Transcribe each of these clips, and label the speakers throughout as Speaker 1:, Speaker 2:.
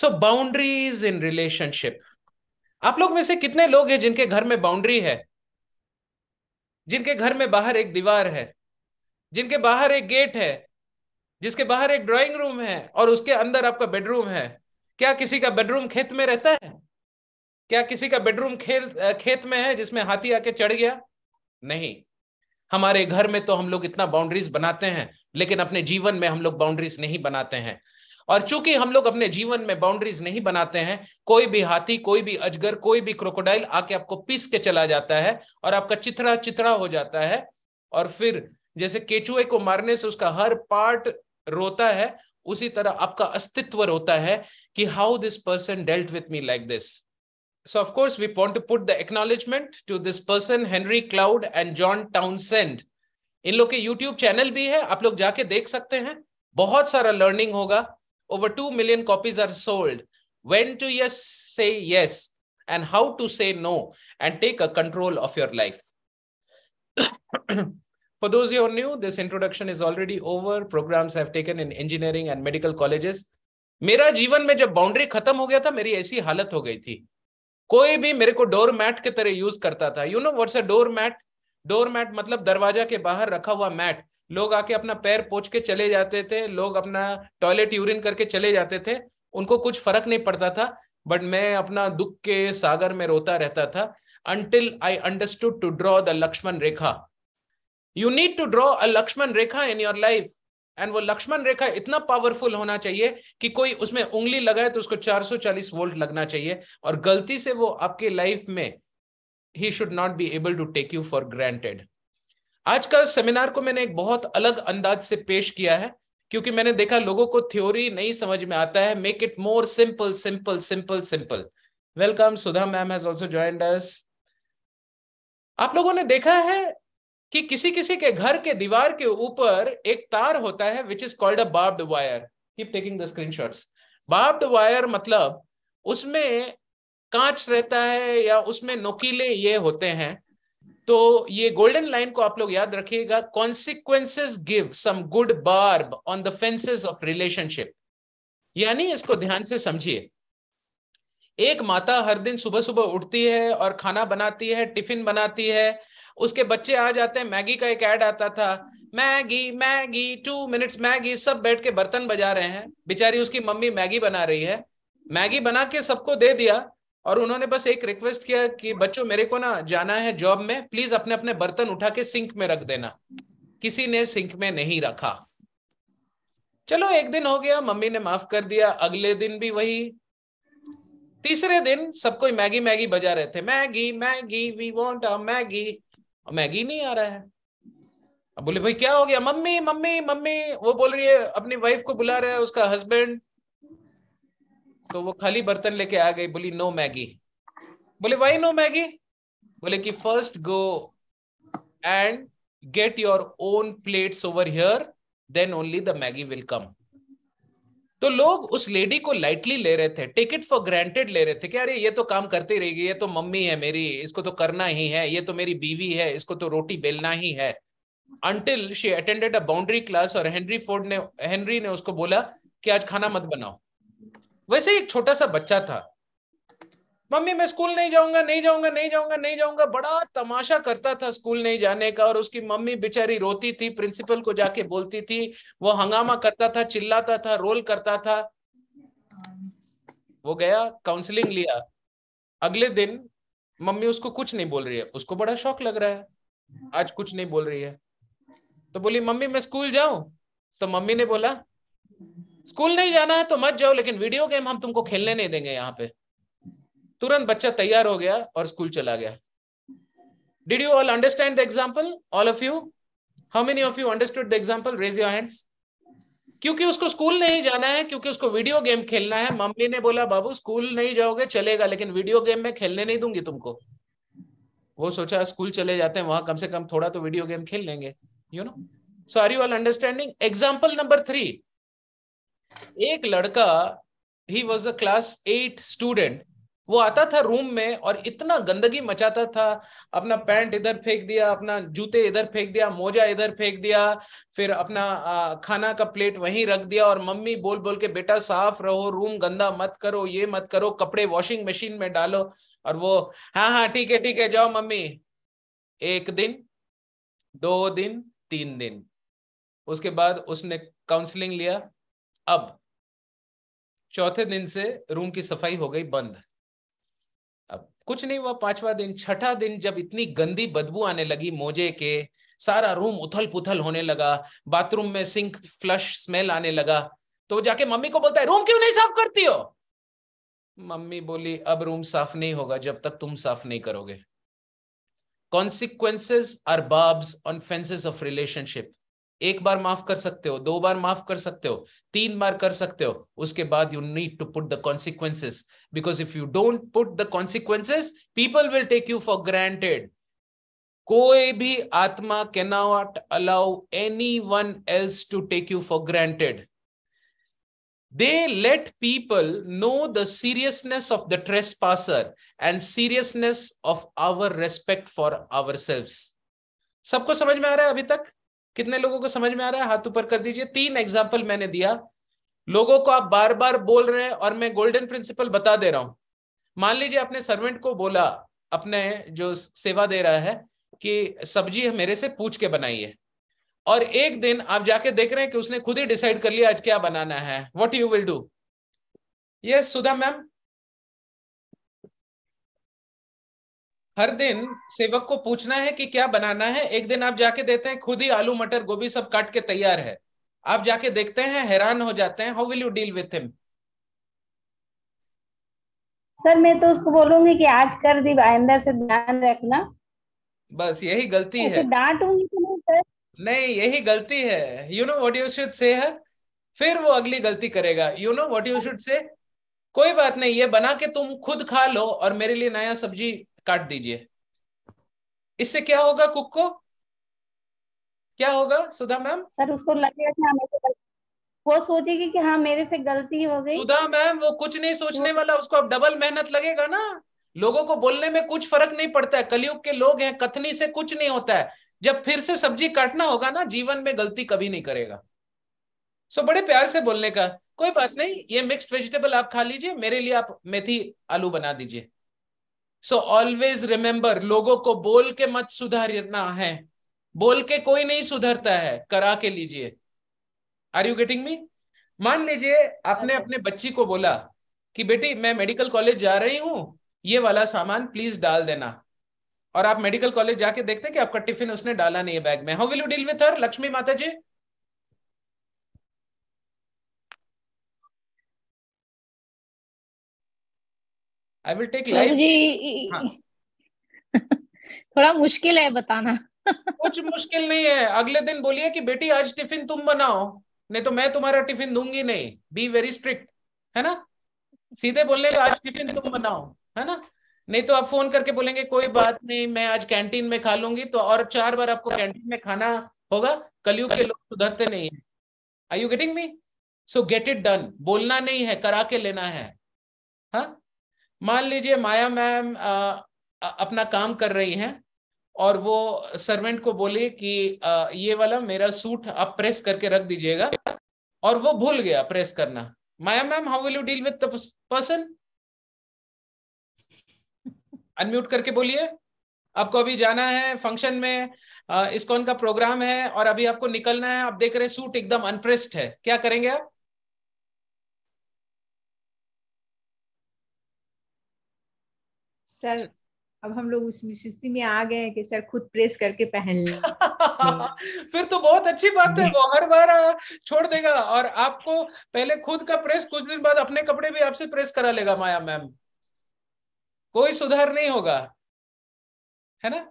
Speaker 1: So boundaries in relationship आप लोग में से कितने लोग हैं जिनके घर में बाउंड्री है जिनके घर में बाहर एक दीवार है जिनके बाहर एक गेट है जिसके बाहर एक ड्राइंग रूम है और उसके अंदर आपका बेडरूम है क्या किसी का बेडरूम खेत में रहता है क्या किसी का बेडरूम खेल खेत में है जिसमें हाथी आके चढ़ गया नहीं हमारे घर में तो हम लोग इतना बाउंड्रीज बनाते हैं लेकिन अपने जीवन में हम लोग बाउंड्रीज नहीं बनाते हैं और चूंकि हम लोग अपने जीवन में बाउंड्रीज नहीं बनाते हैं कोई भी हाथी कोई भी अजगर कोई भी क्रोकोडाइल आके आपको पीस के चला जाता है और आपका चिथड़ा चिथड़ा हो जाता है और फिर जैसे केचुए को मारने से उसका हर पार्ट रोता है उसी तरह आपका अस्तित्व रोता है कि how this person dealt with me like this so of course we want to put the acknowledgement to this person Henry Cloud and John Town townsend इन लोग के YouTube चैनल भी है आप लोग जाके देख सकते हैं बहुत सारा लर्निंग होगा over 2 million copies are sold when to yes say yes and how to say no and take a control of your life for those who are new this introduction is already over programs have taken in engineering and medical colleges मेरा जीवन में जब boundary खत्म हो गया था मेरी ऐसी हालत हो गई थी कोई भी मेरे को डोर मैट के तरह यूज करता था you know what's a doormat doormat मतलब दरवाजा के बाहर रखा हुआ मैट लोग आके अपना पैर पोच के चले जाते थे लोग अपना टॉयलेट यूरिन करके चले जाते थे उनको कुछ फर्क नहीं पड़ता था बट मैं अपना दुख के सागर में रोता रहता था until I understood to draw the Lakshman Rekha you need to draw a Lakshman Rekha in your life and वो लक्ष्मण रेखा इतना पावरफुल होना चाहिए कि कोई उसमें उंगली लगाए तो उसको 440 वोल्ट लगना चाहिए और गलती से वो आपके लाइफ में ही should not be able to take you for granted आज का सेमिनार को मैंने एक बहुत अलग अंदाज से पेश किया है क्योंकि मैंने देखा लोगों को थ्योरी नहीं समझ में आता है make it more simple simple simple simple welcome Sudha ma'am has also joined us आप लोगों ने देखा है कि किसी किसी के घर के दीवार के ऊपर एक तार होता है which is called a barbed wire keep taking the screenshots barbed wire मतलब उसमें कांच रहता है या उसमें नोकीले ये होते हैं तो ये गोल्डन लाइन को आप लोग याद रखिएगा consequences give some good barb on the fences of relationship यानी इसको ध्यान से समझिए एक माता हर दिन सुबह सुबह उठती है और खाना बनाती है टिफिन बनाती है उसके बच्चे आ जाते हैं मैगी का एक ऐड आता था Maggi Maggi two minutes Maggi सब बैठ के बर्तन बजा रहे हैं बेचारी उसकी मम्मी मैगी बना रही है मैगी बना के सबको दे दिया और उन्होंने बस एक रिक्वेस्ट किया कि बच्चों मेरे को ना जाना है जॉब में प्लीज अपने अपने बर्तन उठा के सिंक में रख देना किसी ने सिंक में नहीं रखा चलो एक दिन हो गया मम्मी ने माफ कर दिया अगले दिन भी वही तीसरे दिन सब कोई मैगी मैगी बजा रहे थे Maggi Maggi we want a Maggi Maggi नहीं आ रहा है अब बोले भाई क्या हो गया मम्मी मम्मी मम्मी वो बोल रही है अपनी वाइफ को बुला रहा है उसका हस्बैंड तो वो खाली बर्तन लेके आ गई बोली नो मैगी बोले वाई नो मैगी बोले कि first go and get your own plates over here then only the Maggi will come तो लोग उस लेडी को लाइटली ले रहे थे टेक इट फॉर ग्रांटेड ले रहे थे कि अरे ये तो काम करती रहेगी ये तो मम्मी है मेरी इसको तो करना ही है ये तो मेरी बीवी है इसको तो रोटी बेलना ही है until she attended a boundary class और हेनरी फोर्ड ने हेनरी ने उसको बोला कि आज खाना मत बनाओ वैसे एक छोटा सा बच्चा था मम्मी मैं स्कूल नहीं जाऊंगा नहीं जाऊंगा नहीं जाऊंगा नहीं जाऊंगा बड़ा तमाशा करता था स्कूल नहीं जाने का और उसकी मम्मी बेचारी रोती थी प्रिंसिपल को जाके बोलती थी वो हंगामा करता था चिल्लाता था रोल करता था वो गया काउंसलिंग लिया अगले दिन मम्मी उसको कुछ नहीं बोल रही है उसको बड़ा शौक लग रहा है आज कुछ नहीं बोल रही है तो बोली मम्मी मैं स्कूल जाऊं तो मम्मी ने बोला स्कूल नहीं जाना है तो मत जाओ लेकिन वीडियो गेम हम तुमको खेलने नहीं देंगे यहाँ पे तुरंत बच्चा तैयार हो गया और स्कूल चला गया did you all understand the example all of you how many of you understood the example raise your hands क्योंकि उसको स्कूल नहीं जाना है क्योंकि उसको वीडियो गेम खेलना है मम्मी ने बोला बाबू स्कूल नहीं जाओगे चलेगा लेकिन वीडियो गेम में खेलने नहीं दूंगी तुमको वो सोचा स्कूल चले जाते हैं वहां कम से कम थोड़ा तो वीडियो गेम खेल लेंगे you know so are you all understanding example number three एक लड़का he was a class eight student वो आता था रूम में और इतना गंदगी मचाता था अपना पैंट इधर फेंक दिया अपना जूते इधर फेंक दिया मोजा इधर फेंक दिया फिर अपना खाना का प्लेट वहीं रख दिया और मम्मी बोल बोल के बेटा साफ रहो रूम गंदा मत करो ये मत करो कपड़े वॉशिंग मशीन में डालो और वो हाँ हाँ ठीक है ठीक है जाओ मम्मी एक दिन दो दिन तीन दिन उसके बाद उसने काउंसलिंग लिया अब चौथे दिन से रूम की सफाई हो गई बंद अब कुछ नहीं हुआ पांचवा दिन छठा दिन जब इतनी गंदी बदबू आने लगी मोजे के सारा रूम उथल पुथल होने लगा बाथरूम में सिंक फ्लश स्मेल आने लगा तो जाके मम्मी को बोलता है रूम क्यों नहीं साफ करती हो मम्मी बोली अब रूम साफ नहीं होगा जब तक तुम साफ नहीं करोगे consequences are barbs on fences of relationship एक बार माफ कर सकते हो दो बार माफ कर सकते हो तीन बार कर सकते हो उसके बाद you need to put the consequences because if you don't put the consequences people will take you for granted कोई भी आत्मा cannot allow anyone else to take you for granted they let people know the seriousness of the trespasser and seriousness of our respect for ourselves सबको समझ में आ रहा है अभी तक कितने लोगों को समझ में आ रहा है हाथ ऊपर कर दीजिए तीन एग्जाम्पल मैंने दिया लोगों को आप बार बार बोल रहे हैं और मैं गोल्डन प्रिंसिपल बता दे रहा हूं मान लीजिए अपने सर्वेंट को बोला अपने जो सेवा दे रहा है कि सब्जी मेरे से पूछ के बनाइए और एक दिन आप जाके देख रहे हैं कि उसने खुद ही डिसाइड कर लिया आज क्या बनाना है what you will do yes Sudha ma'am हर दिन सेवक को पूछना है कि क्या बनाना है एक दिन आप जाके देते हैं खुद ही आलू मटर गोभी सब काट के तैयार है आप जाके देखते हैं हैरान हो जाते हैं how will you deal with him sir मैं तो उसको बोलूंगी कि आज कर दी आइंदा से ध्यान रखना बस यही गलती है डांटूंगी तो नहीं सर नहीं यही गलती है you know what you should say है फिर वो अगली गलती करेगा you know what you should say कोई बात नहीं ये बना के तुम खुद खा लो और मेरे लिए नया सब्जी काट दीजिए इससे क्या होगा कुक को क्या होगा सुधा मैम सर उसको लगेगा तो वो सोचेगी कि हाँ मेरे से गलती हो गई सुधा मैम वो कुछ नहीं सोचने वाला उसको अब डबल मेहनत लगेगा ना लोगों को बोलने में कुछ फर्क नहीं पड़ता है कलयुग के लोग हैं कथनी से कुछ नहीं होता है जब फिर से सब्जी काटना होगा ना जीवन में गलती कभी नहीं करेगा सो बड़े प्यार से बोलने का कोई बात नहीं ये मिक्स्ड वेजिटेबल आप खा लीजिए मेरे लिए आप मेथी आलू बना दीजिए सो ऑलवेज रिमेंबर लोगों को बोल के मत सुधारना है बोल के कोई नहीं सुधरता है करा के लीजिए आर यू गेटिंग मी मान लीजिए आपने अपने बच्ची को बोला कि बेटी मैं मेडिकल कॉलेज जा रही हूं ये वाला सामान प्लीज डाल देना और आप मेडिकल कॉलेज जाके देखते कि आपका टिफिन उसने डाला नहीं है बैग में how will you deal with her Lakshmi माता ji I will take life थोड़ा मुश्किल है बताना कुछ मुश्किल नहीं है अगले दिन बोलिए कि बेटी आज टिफिन तुम बनाओ नहीं तो मैं तुम्हारा टिफिन दूंगी नहीं बी वेरी स्ट्रिक्ट है ना सीधे बोलने आज टिफिन तुम बनाओ है ना नहीं तो आप फोन करके बोलेंगे कोई बात नहीं मैं आज कैंटीन में खा लूंगी तो और चार बार आपको कैंटीन में खाना होगा कलयुग के लोग सुधरते नहीं है I you getting me so get it done बोलना नहीं है करा के लेना है हा? मान लीजिए माया मैम अपना काम कर रही हैं और वो सर्वेंट को बोले कि आ, ये वाला मेरा सूट आप प्रेस करके रख दीजिएगा और वो भूल गया प्रेस करना Maya ma'am how will you deal with person unmute करके बोलिए आपको अभी जाना है फंक्शन में इसकोन का प्रोग्राम है और अभी आपको निकलना है आप देख रहे हैं सूट एकदम अनप्रेस्ड है क्या करेंगे आप सर अब हम लोग उस स्थिति में आ गए हैं कि सर खुद प्रेस करके पहन लें फिर तो बहुत अच्छी बात है वो हर बार छोड़ देगा और आपको पहले खुद का प्रेस कुछ दिन बाद अपने कपड़े भी आपसे प्रेस करा लेगा माया मैम कोई सुधार नहीं होगा है ना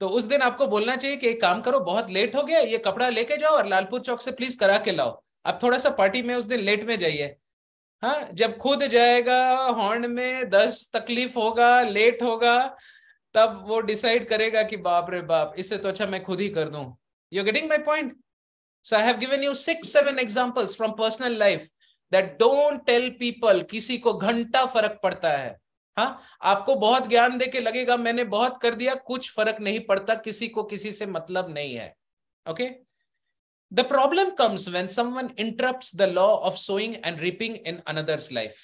Speaker 1: तो उस दिन आपको बोलना चाहिए कि एक काम करो बहुत लेट हो गया ये कपड़ा लेके जाओ और लालपुर चौक से प्लीज करा के लाओ आप थोड़ा सा पार्टी में उस दिन लेट में जाइए हाँ जब खुद जाएगा हॉर्न में दस तकलीफ होगा लेट होगा तब वो डिसाइड करेगा कि बाप रे बाप इससे तो अच्छा मैं खुद ही कर दू you getting my point so I have given you six seven examples from personal life that don't tell people किसी को घंटा फर्क पड़ता है हाँ आपको बहुत ज्ञान दे के लगेगा मैंने बहुत कर दिया कुछ फर्क नहीं पड़ता किसी को किसी से मतलब नहीं है okay okay? The problem comes when someone interrupts the law of sowing and reaping in another's life.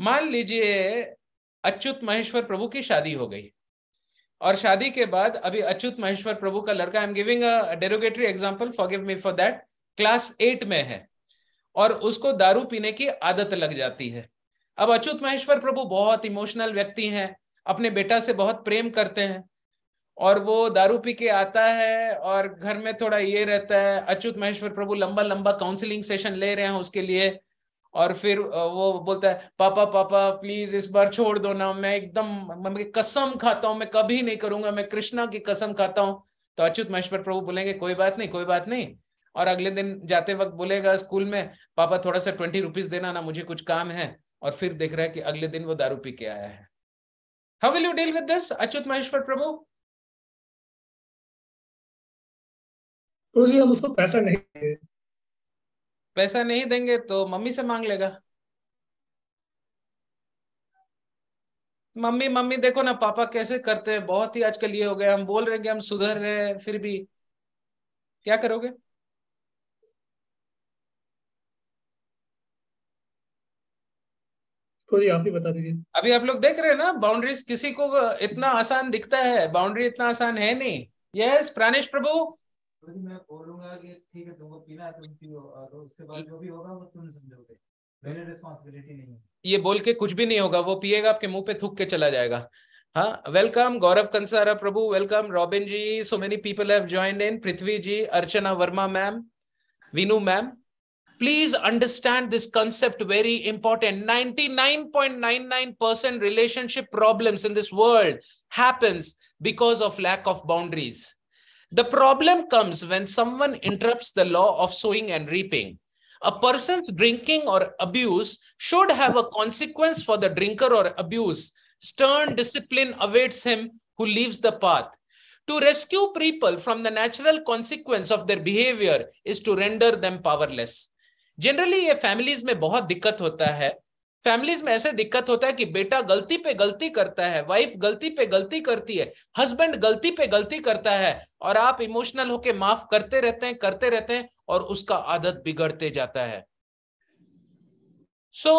Speaker 1: मान लीजिए अच्युत महेश्वर प्रभु की शादी हो गई और शादी के बाद अभी अच्युत महेश्वर प्रभु का लड़का I am giving a derogatory example forgive me for that class eight में है और उसको दारू पीने की आदत लग जाती है अब अच्युत महेश्वर प्रभु बहुत इमोशनल व्यक्ति हैं अपने बेटा से बहुत प्रेम करते हैं और वो दारू पी के आता है और घर में थोड़ा ये रहता है अच्युत महेश्वर प्रभु लंबा लंबा काउंसलिंग सेशन ले रहे हैं उसके लिए और फिर वो बोलता है पापा पापा प्लीज इस बार छोड़ दो ना मैं एकदम मैं कसम खाता हूँ मैं कभी नहीं करूंगा मैं कृष्णा की कसम खाता हूँ तो अच्युत महेश्वर प्रभु बोलेंगे कोई बात नहीं कोई बात नहीं और अगले दिन जाते वक्त बोलेगा स्कूल में पापा थोड़ा सा ट्वेंटी रुपीज देना ना मुझे कुछ काम है और फिर देख रहा है कि अगले दिन वो दारू पी के आया है how will you deal with this Achyut Maheshwar Prabhu तो जी हम उसको पैसा नहीं देंगे पैसा नहीं देंगे तो मम्मी से मांग लेगा मम्मी मम्मी देखो ना पापा कैसे करते हैं बहुत ही आजकल ये हो गया हम बोल रहे हैं कि हम सुधर रहे हैं फिर भी क्या करोगे तो जी आप ही बता दीजिए अभी आप लोग देख रहे हैं ना बाउंड्रीज किसी को इतना आसान दिखता है बाउंड्री इतना आसान है नहीं यस प्राणेश प्रभु ये बोल के कुछ भी नहीं होगा वो पिएगा आपके मुंह पे थूक के चला जाएगा हाँ welcome Gaurav Kansara Prabhu welcome Robin ji so many people have joined in Prithvi ji Archana Verma ma'am Vinu ma'am please understand this concept very important 99.99% relationship problems in this world happens because of lack of boundaries The problem comes when someone interrupts the law of sowing and reaping. A person's drinking or abuse should have a consequence for the drinker or abuse. Stern discipline awaits him who leaves the path. To rescue people from the natural consequence of their behavior is to render them powerless. Generally, ये families, में बहुत दिक्कत होता है families में ऐसे दिक्कत होता है कि बेटा गलती पे गलती करता है वाइफ गलती पे गलती करती है हस्बैंड गलती पे गलती करता है और आप इमोशनल होके माफ करते रहते हैं करते रहते हैं और उसका आदत बिगड़ते जाता है so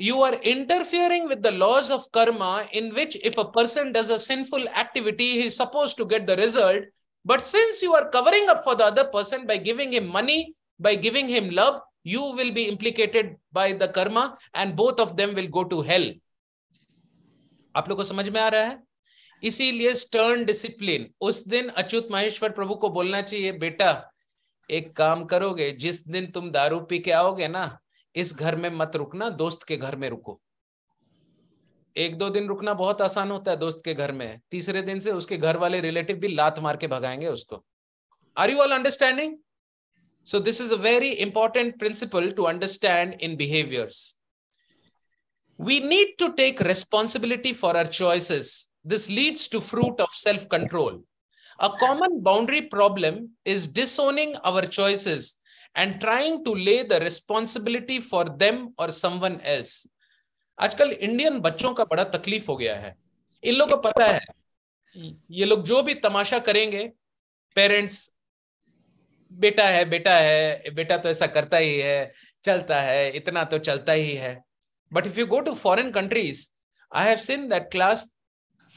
Speaker 1: you are interfering with the laws of karma in which if a person does a sinful activity he suppose to get the result but since you are covering up for the other person by giving him money by giving him love you will be implicated by the karma and both of them will go to hell आप लोग को समझ में आ रहा है इसीलिए stern discipline उस दिन अच्युत माहेश्वर प्रभु को बोलना चाहिए बेटा एक काम करोगे जिस दिन तुम दारू पी के आओगे ना इस घर में मत रुकना दोस्त के घर में रुको एक दो दिन रुकना बहुत आसान होता है दोस्त के घर में तीसरे दिन से उसके घर वाले रिलेटिव भी लात मार के भगाएंगे उसको are you all understanding So this is a very important principle to understand in behaviors. We need to take responsibility for our choices. This leads to fruit of self-control. A common boundary problem is disowning our choices and trying to lay the responsibility for them or someone else. आजकल Indian बच्चों का बड़ा तकलीफ हो गया है इन लोगों को पता है ये लोग जो भी तमाशा करेंगे पेरेंट्स बेटा है बेटा है बेटा तो ऐसा करता ही है चलता है इतना तो चलता ही है but if you go to foreign countries I have seen that class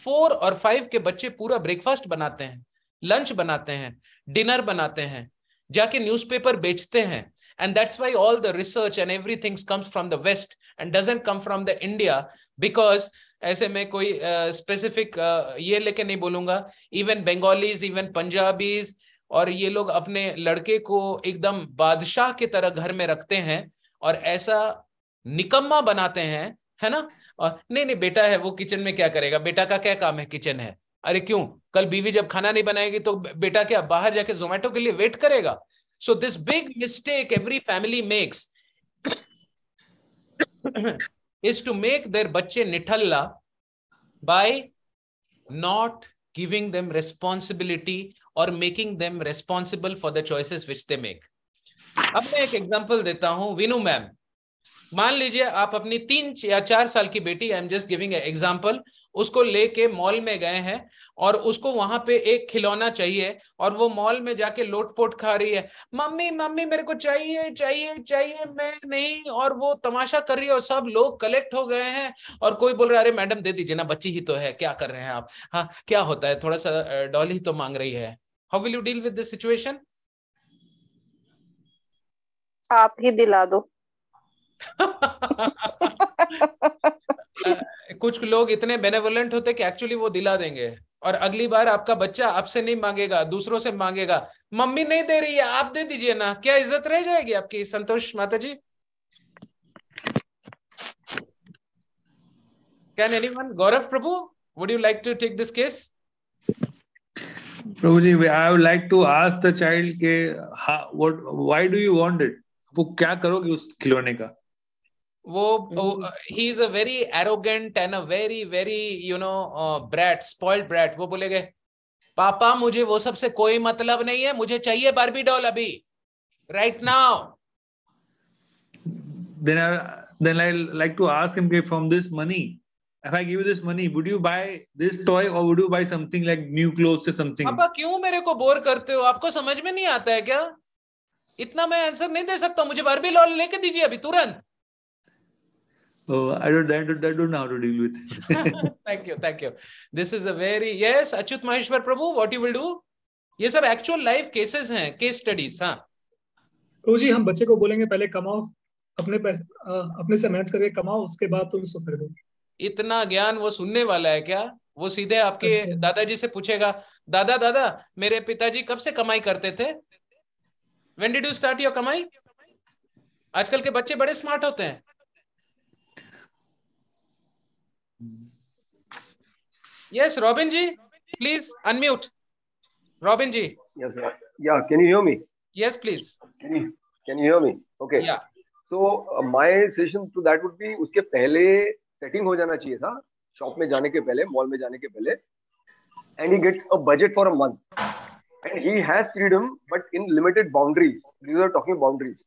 Speaker 1: four और फाइव के बच्चे पूरा ब्रेकफास्ट बनाते हैं लंच बनाते हैं डिनर बनाते हैं जाके न्यूज़पेपर बेचते हैं that's why all the research and every things comes from the west and doesn't come from the India because ऐसे में कोई स्पेसिफिक uh, uh, ये लेके नहीं बोलूंगा इवन बंगालीज इवन पंजाबीज और ये लोग अपने लड़के को एकदम बादशाह के तरह घर में रखते हैं और ऐसा निकम्मा बनाते हैं है ना और नहीं नहीं बेटा है वो किचन में क्या करेगा बेटा का क्या काम है किचन है अरे क्यों कल बीवी जब खाना नहीं बनाएगी तो बेटा क्या बाहर जाके जोमेटो के लिए वेट करेगा so this big mistake every family makes is to make their बच्चे निठल्ला by not giving them responsibility or making them responsible for the choices which they make. अब मैं एक एग्जांपल देता हूं विनु मैम मान लीजिए आप अपनी तीन या चार साल की बेटी I am just giving example उसको लेके मॉल में गए हैं और उसको वहां पे एक खिलौना चाहिए और वो मॉल में जाके लोटपोट खा रही है मम्मी मम्मी मेरे को चाहिए चाहिए चाहिए मैं नहीं और वो तमाशा कर रही है और सब लोग कलेक्ट हो गए हैं और कोई बोल रहा है अरे मैडम दे दीजिए ना बच्ची ही तो है क्या कर रहे हैं आप हाँ क्या होता है थोड़ा सा डॉल ही तो मांग रही है how will you deal with this situation आप ही दिला दो कुछ लोग इतने बेनेवोलेंट होते कि एक्चुअली वो दिला देंगे और अगली बार आपका बच्चा आपसे नहीं मांगेगा दूसरों से मांगेगा मम्मी नहीं दे रही है आप दे दीजिए ना क्या इज्जत रह जाएगी आपकी संतोष माता ji can anyone Gaurav Prabhu would you like to take this case
Speaker 2: Prabhu ji I would like to ask the child के what
Speaker 1: why do you want it वो क्या करोगे उस खिलौने का वो ही hmm. Is a very arrogant and a very very you know brat spoiled brat वो बोलेगे पापा मुझे वो सबसे कोई मतलब नहीं है मुझे चाहिए बारबी डॉल अभी right now then I then I like to ask him okay, from this money if I give you this money would you buy this toy or would you buy something like new clothes or पापा क्यों मेरे को bore करते हो आपको समझ में नहीं आता है क्या इतना मैं आंसर नहीं दे सकता मुझे बारबी डॉल लेके दीजिए अभी तुरंत Oh, I don't, I don't, I don't know how to deal with it. thank you, thank you. This is a very yes, Achyut Maheshwar Prabhu. What you will do? ये sir actual life cases हैं case studies हाँ तो जी हम बच्चे को बोलेंगे पहले कमाओ अपने आ, अपने से मेहनत करके कमाओ उसके बाद तुम तो इसको खरीदो इतना ज्ञान वो सुनने वाला है क्या वो सीधे आपके अच्छा। दादाजी से पूछेगा दादा दादा मेरे पिताजी कब से कमाई करते थे when did you start your कमाई आजकल के बच्चे बड़े स्मार्ट होते हैं Yes, Robin ji, please unmute. Robin ji. Yes, sir.
Speaker 2: yeah. Can you hear me?
Speaker 1: Yes, please.
Speaker 2: Can you can you hear me? Okay. Yeah. So uh, my session to that would be uske pehle setting ho jana chahiye tha shop mein जाने ke pehle mall mein जाने ke pehle and he gets a budget for a month and he has freedom but in limited boundaries these are talking boundaries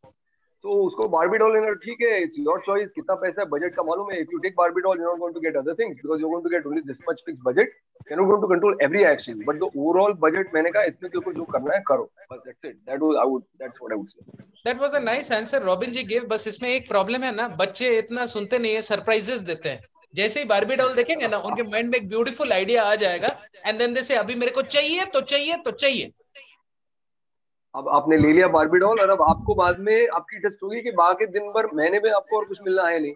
Speaker 2: तो उसको बार्बीडॉल लेना ठीक है it's your choice कितना पैसा budget का मालूम है if you take Barbie doll you not going to get other things because you going to get only this much fix budget you are not going to control every action but the overall budget मैंने कहा इसमें तुमको जो करना है करो बस that's it that was I would that's what I
Speaker 1: would say that was a nice answer Robin ji give बस इसमें एक प्रॉब्लम है ना बच्चे इतना सुनते नहीं है सरप्राइजेस देते हैं जैसे ही बारबी डॉल देखेंगे ना उनके माइंड में एक ब्यूटीफुल आइडिया आ जाएगा एंड देन दे से अभी मेरे को चाहिए तो चाहिए तो चाहिए
Speaker 2: अब आपने ले लिया बारबी डॉल और अब आपको बाद में आपकी टेस्ट होगी कि बाकी दिन भर महीने में आपको और कुछ मिलना है नहीं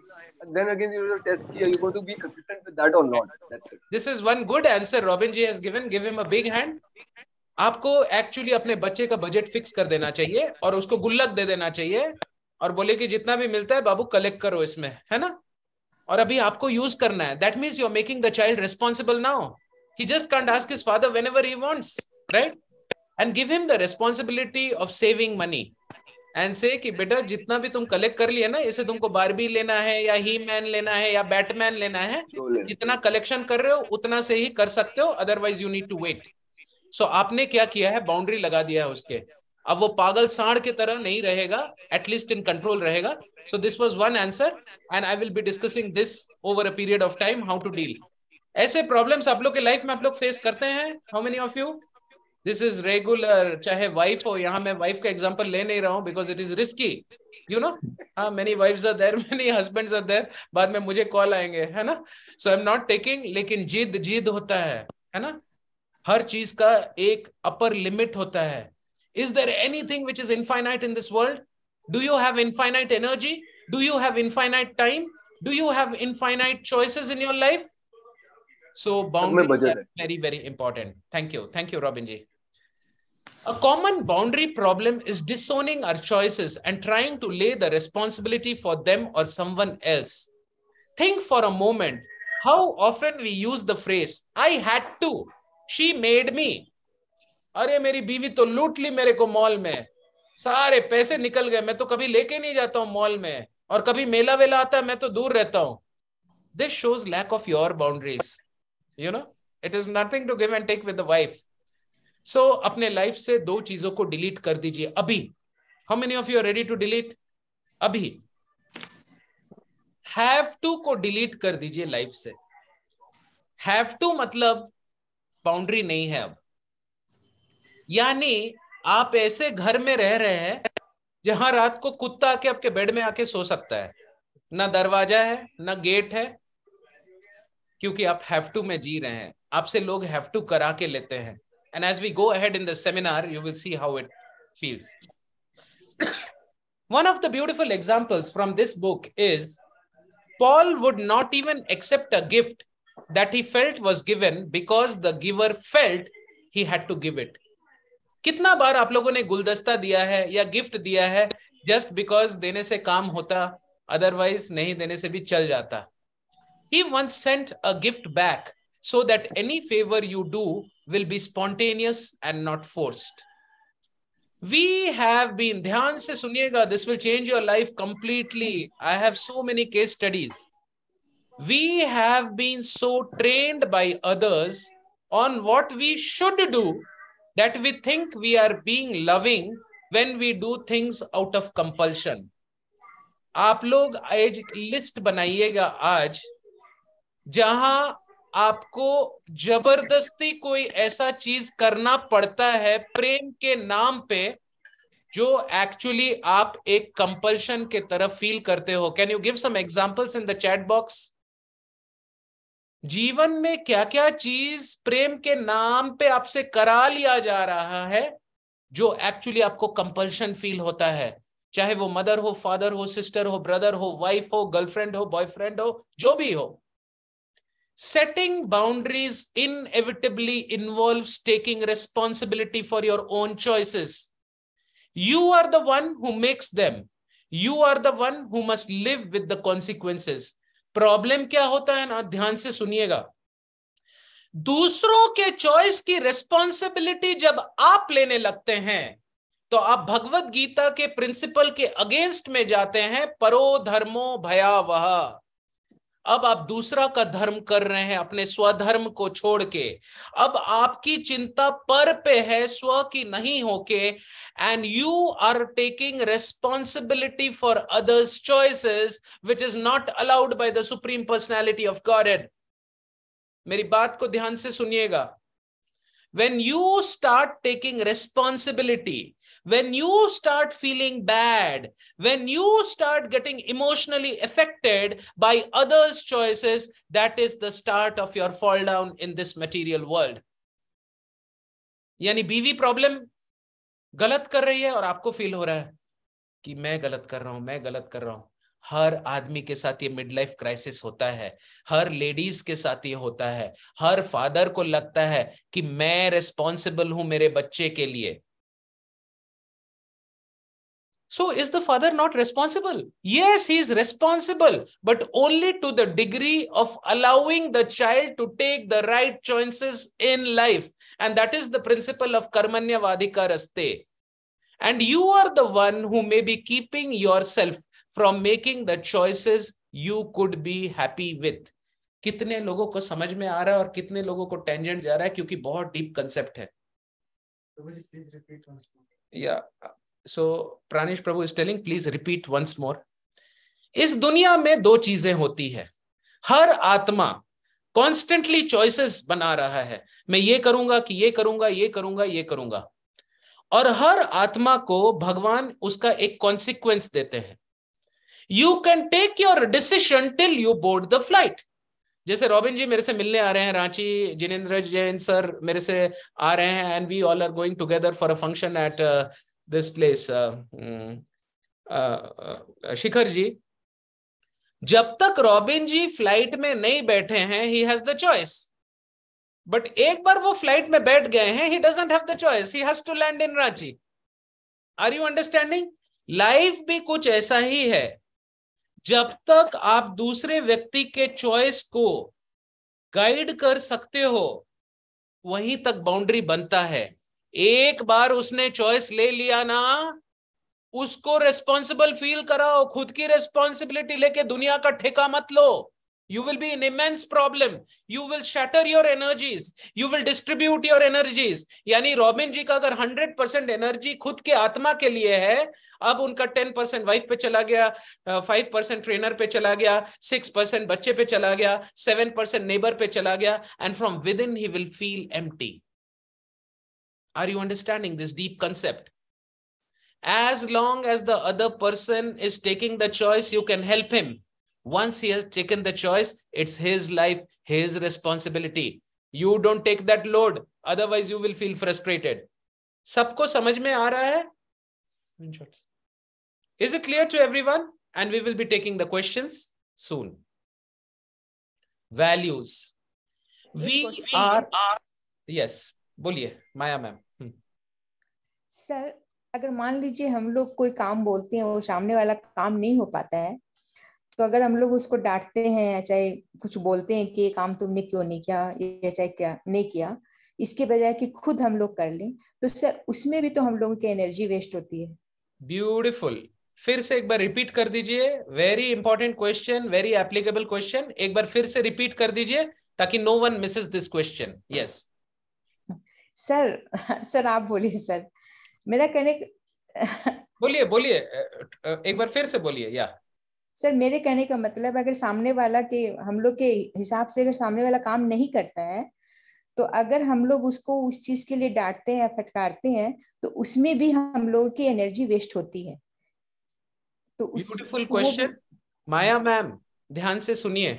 Speaker 2: देन अगेन
Speaker 1: यू टेस्ट किया you going to be consistent with that और not this is one good answer Robin ji has given give him a big hand आपको एक्चुअली अपने बच्चे का बजट फिक्स कर देना चाहिए और उसको गुल्लक दे देना चाहिए और बोले कि जितना भी मिलता है बाबू कलेक्ट करो इसमें है ना और अभी आपको यूज करना है that means you are making the child responsible now he just can't ask his father whenever he wants right and give him the responsibility of saving money and say कि बेटा जितना भी तुम कलेक्ट कर लिया ना इसे तुमको बारबी लेना है या ही मैन लेना है या बैटमैन लेना है जितना कलेक्शन कर रहे हो उतना से ही कर सकते हो otherwise you need to wait so आपने क्या किया है बाउंड्री लगा दिया है उसके अब वो पागल साढ़ की तरह नहीं रहेगा एटलीस्ट इन कंट्रोल रहेगा so this was one answer and I will be discussing this over a period of time how to deal ऐसे प्रॉब्लम्स आप लोग के लाइफ में आप लोग फेस करते हैं how many of you this is regular चाहे वाइफ हो यहाँ मैं वाइफ का एग्जाम्पल ले नहीं रहा हूँ because it is risky you know हाँ many wife are there many husbands are there बाद में मुझे कॉल आएंगे है ना so I am not taking लेकिन जिद जिद होता है है ना हर चीज का एक अपर लिमिट होता है is there anything which is infinite in this world do you have infinite energy do you have infinite time do you have infinite choices in your life so boundary very very important thank you thank you Robin ji A common boundary problem is disowning our choices and trying to lay the responsibility for them or someone else. Think for a moment how often we use the phrase, I had to, she made me. अरे मेरी बीवी तो लूट ली मेरे को mall में सारे पैसे निकल गए मैं तो कभी लेके नहीं जाता हूँ मॉल में और कभी मेला वेला आता है मैं तो दूर रहता हूँ this shows lack of your boundaries you know it is nothing to give and take with the wife so so, अपने लाइफ से दो चीजों को डिलीट कर दीजिए अभी how many of you are ready to delete अभी हैव टू को डिलीट कर दीजिए लाइफ से हैव टू मतलब बाउंड्री नहीं है अब यानी आप ऐसे घर में रह रहे हैं जहां रात को कुत्ता आके आपके बेड में आके सो सकता है ना दरवाजा है ना गेट है क्योंकि आप हैव टू में जी रहे हैं आपसे लोग हैव टू करा के लेते हैं And as we go ahead in the seminar, you will see how it feels. One of the beautiful examples from this book is Paul would not even accept a gift that he felt was given because the giver felt he had to give it. कितना बार आप लोगों ने गुलदस्ता दिया है या gift दिया है जस्ट बिकॉज देने से काम होता अदरवाइज नहीं देने से भी चल जाता ही once sent a gift back so that any favor you do will be spontaneous and not forced. We have been, dhyan se sunyega, this will change your life completely. I have so many case studies. We have been so trained by others on what we should do that we think we are being loving when we do things out of compulsion. आप लोग एक list बनाइएगा आज जहां आपको जबरदस्ती कोई ऐसा चीज करना पड़ता है प्रेम के नाम पे जो एक्चुअली आप एक कंपल्शन के तरफ फील करते हो can you give some examples in the chat box जीवन में क्या क्या चीज प्रेम के नाम पे आपसे करा लिया जा रहा है जो एक्चुअली आपको कंपल्शन फील होता है चाहे वो मदर हो फादर हो सिस्टर हो ब्रदर हो वाइफ हो गर्लफ्रेंड हो बॉयफ्रेंड हो जो भी हो setting boundaries inevitably involves taking responsibility for your own choices. You are the one who makes them. You are the one who must live with the consequences. Problem क्या होता है ना ध्यान से सुनिएगा दूसरों के चॉइस की रिस्पॉन्सिबिलिटी जब आप लेने लगते हैं तो आप भगवत गीता के प्रिंसिपल के अगेंस्ट में जाते हैं परो धर्मो भयावह अब आप दूसरा का धर्म कर रहे हैं अपने स्वधर्म को छोड़ के अब आपकी चिंता पर पे है स्व की नहीं होके and you are taking responsibility for others choices which is not allowed by the supreme personality of God मेरी बात को ध्यान से सुनिएगा when you start taking responsibility when you start feeling bad, when you start getting emotionally affected by others' choices, that is the start of your fall down in this material world. यानी बीवी problem गलत कर रही है और आपको feel हो रहा है कि मैं गलत कर रहा हूं मैं गलत कर रहा हूं हर आदमी के साथ ये मिड लाइफ क्राइसिस होता है हर लेडीज के साथ ये होता है हर फादर को लगता है कि मैं रिस्पॉन्सिबल हूं मेरे बच्चे के लिए So is the father not responsible? Yes, he is responsible, but only to the degree of allowing the child to take the right choices in life. And that is the principle of karmanya raste. And you are the one who may be keeping yourself from making the choices you could be happy with. कितने लोगों को समझ में आ रहा है और कितने लोगों को टेंजेंट जा रहा है क्योंकि बहुत डीप कंसेप्ट है या so Pranesh Prabhu is telling please repeat once more इस दुनिया में दो चीजें होती है हर आत्मा कॉन्स्टेंटली चॉइसेस बना रहा है मैं ये करूंगा कि ये करूंगा ये करूंगा ये करूंगा और हर आत्मा को भगवान उसका एक कॉन्सिक्वेंस देते हैं you can take your decision till you board the flight जैसे रॉबिन जी मेरे से मिलने आ रहे हैं रांची जिनेन्द्र जैन सर मेरे से आ रहे हैं and we all are going together for a function at this place, Shikhar uh, ji hmm. uh, uh, जब तक रॉबिन जी फ्लाइट में नहीं बैठे हैं he has the choice but एक बार वो फ्लाइट में बैठ गए हैं he doesn't have the choice he has to land in Ranchi are you understanding life भी कुछ ऐसा ही है जब तक आप दूसरे व्यक्ति के चॉइस को गाइड कर सकते हो वहीं तक बाउंड्री बनता है एक बार उसने चॉइस ले लिया ना उसको रेस्पॉन्सिबल फील कराओ खुद की रेस्पॉन्सिबिलिटी लेके दुनिया का ठेका मत लो you will be in immense problem you will shatter your energies you will distribute your energies यानी रॉबिन जी का अगर हंड्रेड परसेंट एनर्जी खुद के आत्मा के लिए है अब उनका टेन परसेंट वाइफ पे चला गया फाइव परसेंट ट्रेनर पे चला गया सिक्स परसेंट बच्चे पे चला गया सेवन परसेंट नेबर पे चला गया and from within he will feel empty Are you understanding this deep concept? As long as the other person is taking the choice, you can help him. Once he has taken the choice, it's his life, his responsibility. You don't take that load, otherwise, you will feel frustrated. Sabko samajh mein aa raha hai? Is it clear to everyone? And we will be taking the questions soon. Values. We are, are yes. बोलिए माया ma'am sir अगर मान लीजिए हम लोग कोई काम बोलते हैं वो सामने वाला काम नहीं हो पाता है तो अगर हम लोग उसको डांटते हैं या
Speaker 2: चाहे कुछ बोलते हैं कि ये काम तुमने क्यों नहीं किया या चाहे क्या नहीं किया इसके बजाय कि खुद हम लोग कर लें तो सर उसमें भी तो हम लोगों की एनर्जी वेस्ट होती है
Speaker 1: ब्यूटिफुल फिर से एक बार रिपीट कर दीजिए very important question very applicable question एक बार फिर से रिपीट कर दीजिए ताकि no one misses this question yes sir sir आप बोलिए सर मेरा कहने बोलिए बोलिए एक बार फिर से बोलिए या सर मेरे कहने का मतलब अगर सामने वाला के हम लोग के हिसाब से अगर सामने वाला काम नहीं करता है तो अगर हम लोग उसको उस चीज के लिए डांटते हैं फटकारते हैं तो उसमें भी हम लोगों की एनर्जी वेस्ट होती है
Speaker 2: तो ब्यूटीफुल क्वेश्चन
Speaker 1: माया मैम ध्यान से सुनिए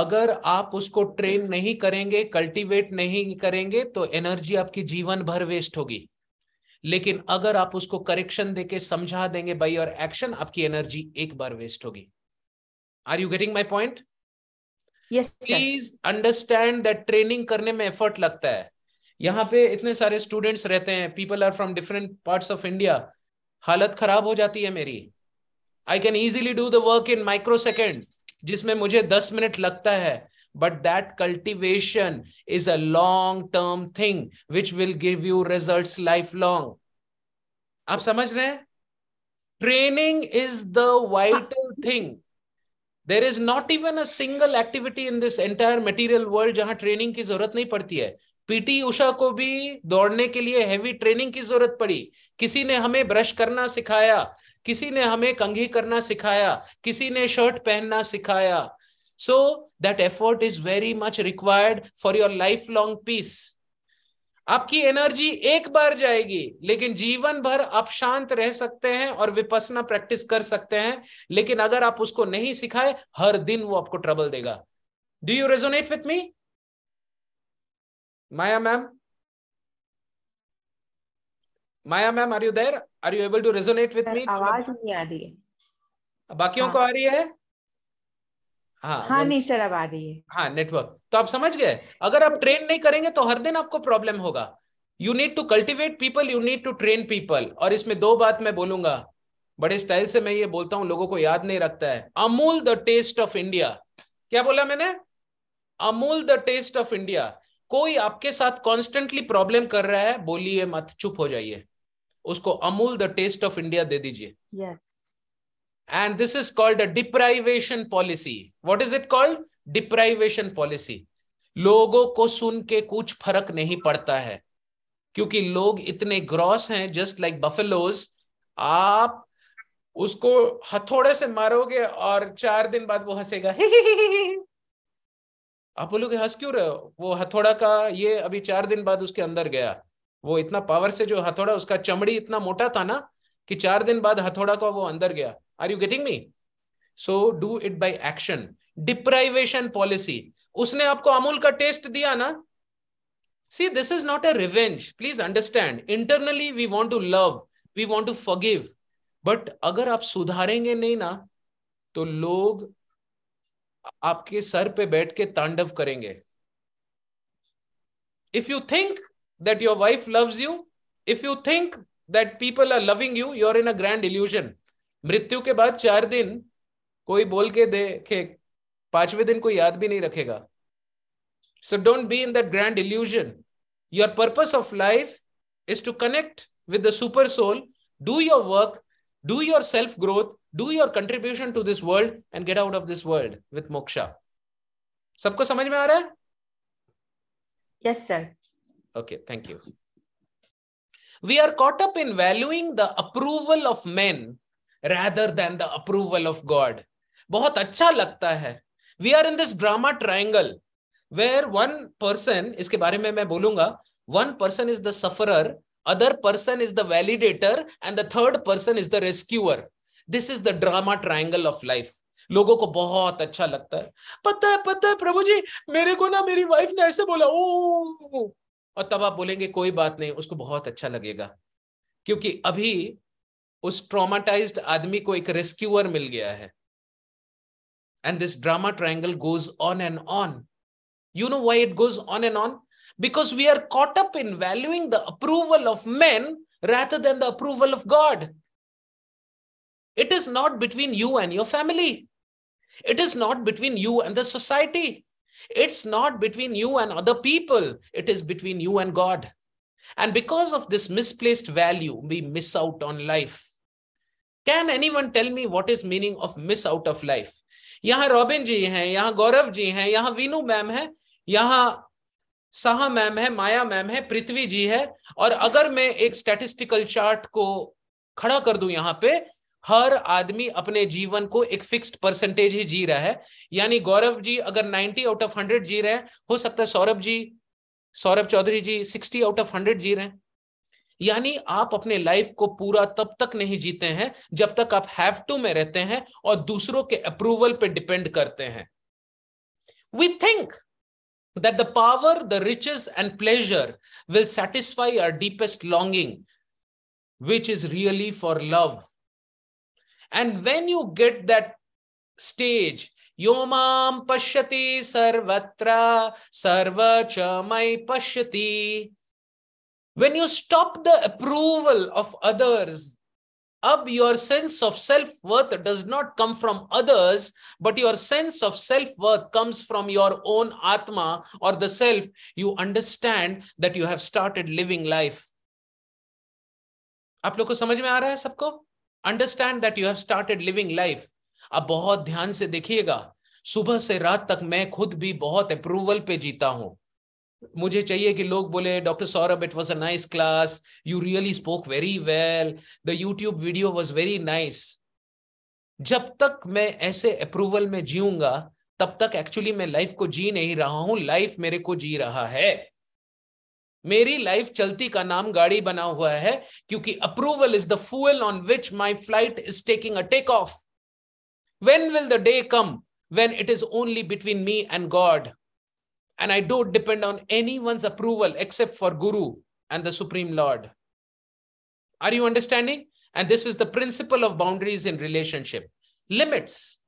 Speaker 1: अगर आप उसको ट्रेन नहीं करेंगे कल्टीवेट नहीं करेंगे तो एनर्जी आपकी जीवन भर वेस्ट होगी लेकिन अगर आप उसको करेक्शन देके समझा देंगे भाई और एक्शन आपकी एनर्जी एक बार वेस्ट होगी are you getting my point please understand that training करने में एफर्ट लगता है यहाँ पे इतने सारे स्टूडेंट्स रहते हैं people are from different parts of India हालत खराब हो जाती है मेरी I can easily do the work in microsecond जिसमें मुझे दस मिनट लगता है but that cultivation is a long term thing which will give you results lifelong aap samajh rahe training is the vital thing there is not even a single activity in this entire material world jahan training ki zarurat nahi padti hai PT Usha को भी दौड़ने के लिए heavy training की जरूरत पड़ी किसी ने हमें ब्रश करना सिखाया किसी ने हमें कंघी करना सिखाया किसी ने शर्ट पहनना सिखाया So that effort is very much required for your lifelong peace. आपकी एनर्जी एक बार जाएगी लेकिन जीवन भर आप शांत रह सकते हैं और विपसना प्रैक्टिस कर सकते हैं लेकिन अगर आप उसको नहीं सिखाए हर दिन वो आपको ट्रबल देगा do you resonate with me Maya ma'am Maya ma'am are you there are you able to resonate with me आवाज नहीं आ रही है बाकियों को हाँ। आ रही है हाँ हाँ नहीं सर अब आ रही है हाँ नेटवर्क तो आप समझ गए अगर आप ट्रेन नहीं करेंगे तो हर दिन आपको प्रॉब्लम होगा you need to cultivate people you need to train people और इसमें दो बात मैं बोलूंगा बड़े स्टाइल से मैं ये बोलता हूं लोगों को याद नहीं रखता है Amul the taste of India क्या बोला मैंने Amul the taste of India कोई आपके साथ कॉन्स्टेंटली प्रॉब्लम कर रहा है बोलिए मत चुप हो जाइए उसको Amul the taste of India दे दीजिए and this is called a deprivation policy what is it called deprivation policy लोगों को सुन के कुछ फर्क नहीं पड़ता है क्योंकि लोग इतने ग्रॉस हैं जस्ट लाइक बफेलोज आप उसको हथौड़े से मारोगे और चार दिन बाद वो हंसेगा आप बोलोगे हंस क्यों रहे हो वो हथौड़ा का ये अभी चार दिन बाद उसके अंदर गया वो इतना पावर से जो हथौड़ा उसका चमड़ी इतना मोटा था ना कि चार दिन बाद हथौड़ा का वो अंदर गया are you getting me so do it by action deprivation policy उसने आपको अमूल का टेस्ट दिया ना see this is not a revenge please understand internally we want to love we want to forgive but अगर आप सुधारेंगे नहीं ना तो लोग आपके सर पे बैठ के तांडव करेंगे you think that your wife wife you if you think that people are loving you you are in a grand illusion मृत्यु के बाद चार दिन कोई बोल के देखे पांचवें दिन कोई याद भी नहीं रखेगा so don't be in that grand illusion your purpose of life is to connect with the super soul do your work do your self growth do your contribution to this world and get out of this world with moksha सबको समझ में आ रहा है yes sir okay thank you we are caught up in valuing the approval of men rather than the approval of God बहुत अच्छा लगता है we are in this drama triangle where one person इसके बारे में मैं बोलूंगा one person is the sufferer other person is the validator and the third person is the rescuer this is the drama triangle of life लोगों को बहुत अच्छा लगता है पता है पता है प्रभु जी मेरे को ना मेरी वाइफ ने ऐसे बोला ओ और तब आप बोलेंगे कोई बात नहीं उसको बहुत अच्छा लगेगा क्योंकि अभी उस ट्रॉमाटाइज्ड आदमी को एक रेस्क्यूअर मिल गया है And this drama triangle goes on and on. You know why it goes on and on? Because we are caught up in valuing the approval of men rather than the approval of God. It is not between you and your family. It is not between you and the society. It's not between you and other people. It is between you and God. And because of this misplaced value, we miss out on life. Can anyone tell me what is meaning of miss out of life? यहाँ Robin ji हैं यहाँ गौरव जी हैं यहाँ Veenu ma'am है यहाँ Saha ma'am है माया ma'am है पृथ्वी जी है और अगर मैं एक स्टेटिस्टिकल चार्ट को खड़ा कर दूं यहाँ पे हर आदमी अपने जीवन को एक फिक्स्ड परसेंटेज ही जी रहा है यानी गौरव जी अगर 90 आउट ऑफ 100 जी रहे हैं हो सकता है सौरभ जी सौरभ चौधरी जी 60 आउट ऑफ 100 जी रहे हैं यानी आप अपने लाइफ को पूरा तब तक नहीं जीते हैं जब तक आप हैव टू में रहते हैं और दूसरों के अप्रूवल पे डिपेंड करते हैं we think that the power the riches and pleasure will satisfy our deepest longing which is really for love and when you get that stage यो मश्यति सर्वत्र सर्वच मई पश्यती When you stop the approval of others, up your sense of self-worth does not come from others, but your sense of self-worth comes from your own Atma or the self. You understand that you have started living life. आप लोग को समझ में आ रहा है सबको understand that you have started living life अब बहुत ध्यान से देखिएगा सुबह से रात तक मैं खुद भी बहुत अप्रूवल पे जीता हूं मुझे चाहिए कि लोग बोले doctor Saurabh it was a nice class you really spoke very well the YouTube video was very nice जब तक मैं ऐसे अप्रूवल में जीऊंगा तब तक एक्चुअली मैं लाइफ को जी नहीं रहा हूं लाइफ मेरे को जी रहा है मेरी लाइफ चलती का नाम गाड़ी बना हुआ है क्योंकि approval is the fuel on which my flight is taking a take off when will the day come when it is only between me and God And I don't depend on anyone's approval except for Guru and the Supreme Lord. Are you understanding? And this is the principle of boundaries in relationship. Limits.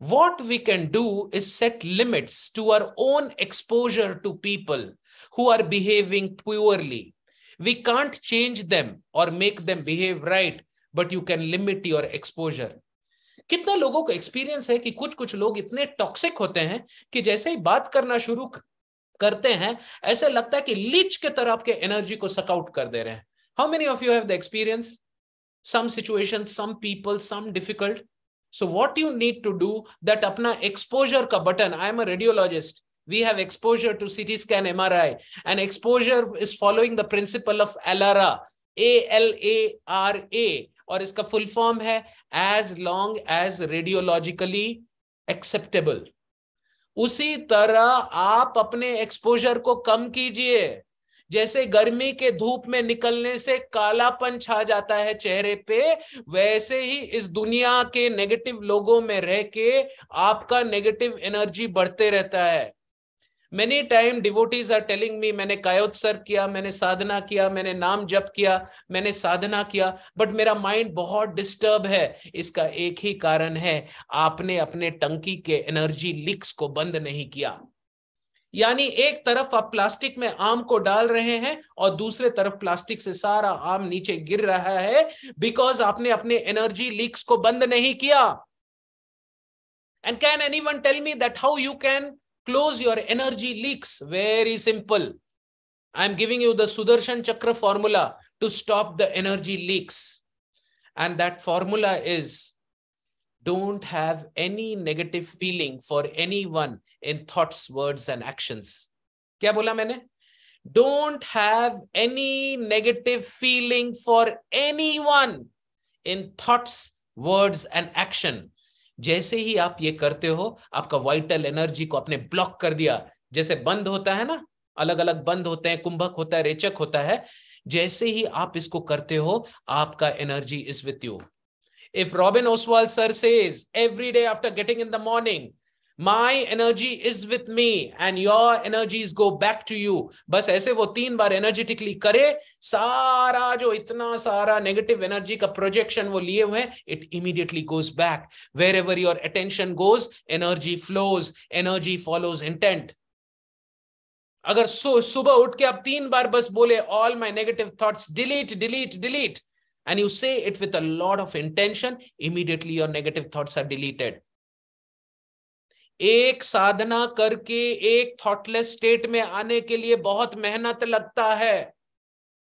Speaker 1: What we can do is set limits to our own exposure to people who are behaving poorly. We can't change them or make them behave right, but you can limit your exposure. कितने लोगों को experience है कि कुछ कुछ लोग इतने toxic होते हैं कि जैसे ही बात करना शुरू करते हैं ऐसे लगता है कि लीच के तरह आपके एनर्जी को सकआउट कर दे रहे हैं how many of you have the experience some situation some people some difficult so what you need to do that अपना एक्सपोजर का button I am a radiologist we have exposure C T scan M R I and exposure is following the principle of L ALARA, A L A R A और इसका full form है as long as radiologically acceptable उसी तरह आप अपने exposure को कम कीजिए जैसे गर्मी के धूप में निकलने से कालापन छा जाता है चेहरे पे वैसे ही इस दुनिया के नेगेटिव लोगों में रह के आपका नेगेटिव एनर्जी बढ़ते रहता है many time devotees are telling me मैंने कायोत्सर्ग किया मैंने साधना किया मैंने नाम जप किया मैंने साधना किया बट मेरा माइंड बहुत डिस्टर्ब है इसका एक ही कारण है आपने अपने टंकी के एनर्जी लीक्स को बंद नहीं किया यानी एक तरफ आप प्लास्टिक में आम को डाल रहे हैं और दूसरे तरफ प्लास्टिक से सारा आम नीचे गिर रहा है बिकॉज आपने अपने एनर्जी लीक्स को बंद नहीं किया and can anyone tell me that how you can Close your energy leaks. Very simple. I'm giving you the Sudarshan Chakra formula to stop the energy leaks. And that formula is don't have any negative feeling for anyone in thoughts, words, and actions. Kya bola maine? Don't have any negative feeling for anyone in thoughts, words, and action. जैसे ही आप ये करते हो आपका vital energy को आपने block कर दिया जैसे बंद होता है ना अलग अलग बंद होते हैं कुंभक होता है रेचक होता है जैसे ही आप इसको करते हो आपका energy is with you if Robin Oswal sir says every day after getting in the morning my energy is with me and your energies go back to you बस ऐसे वो तीन बार energetically करे सारा जो इतना सारा negative energy का projection वो लिए हुए it immediately goes back wherever your attention goes energy flows energy follows intent अगर सो सुबह उठ के आप तीन बार बस बोले all my negative thoughts delete delete delete and you say it with a lot of intention immediately your negative thoughts are deleted एक साधना करके एक थॉटलेस स्टेट में आने के लिए बहुत मेहनत लगता है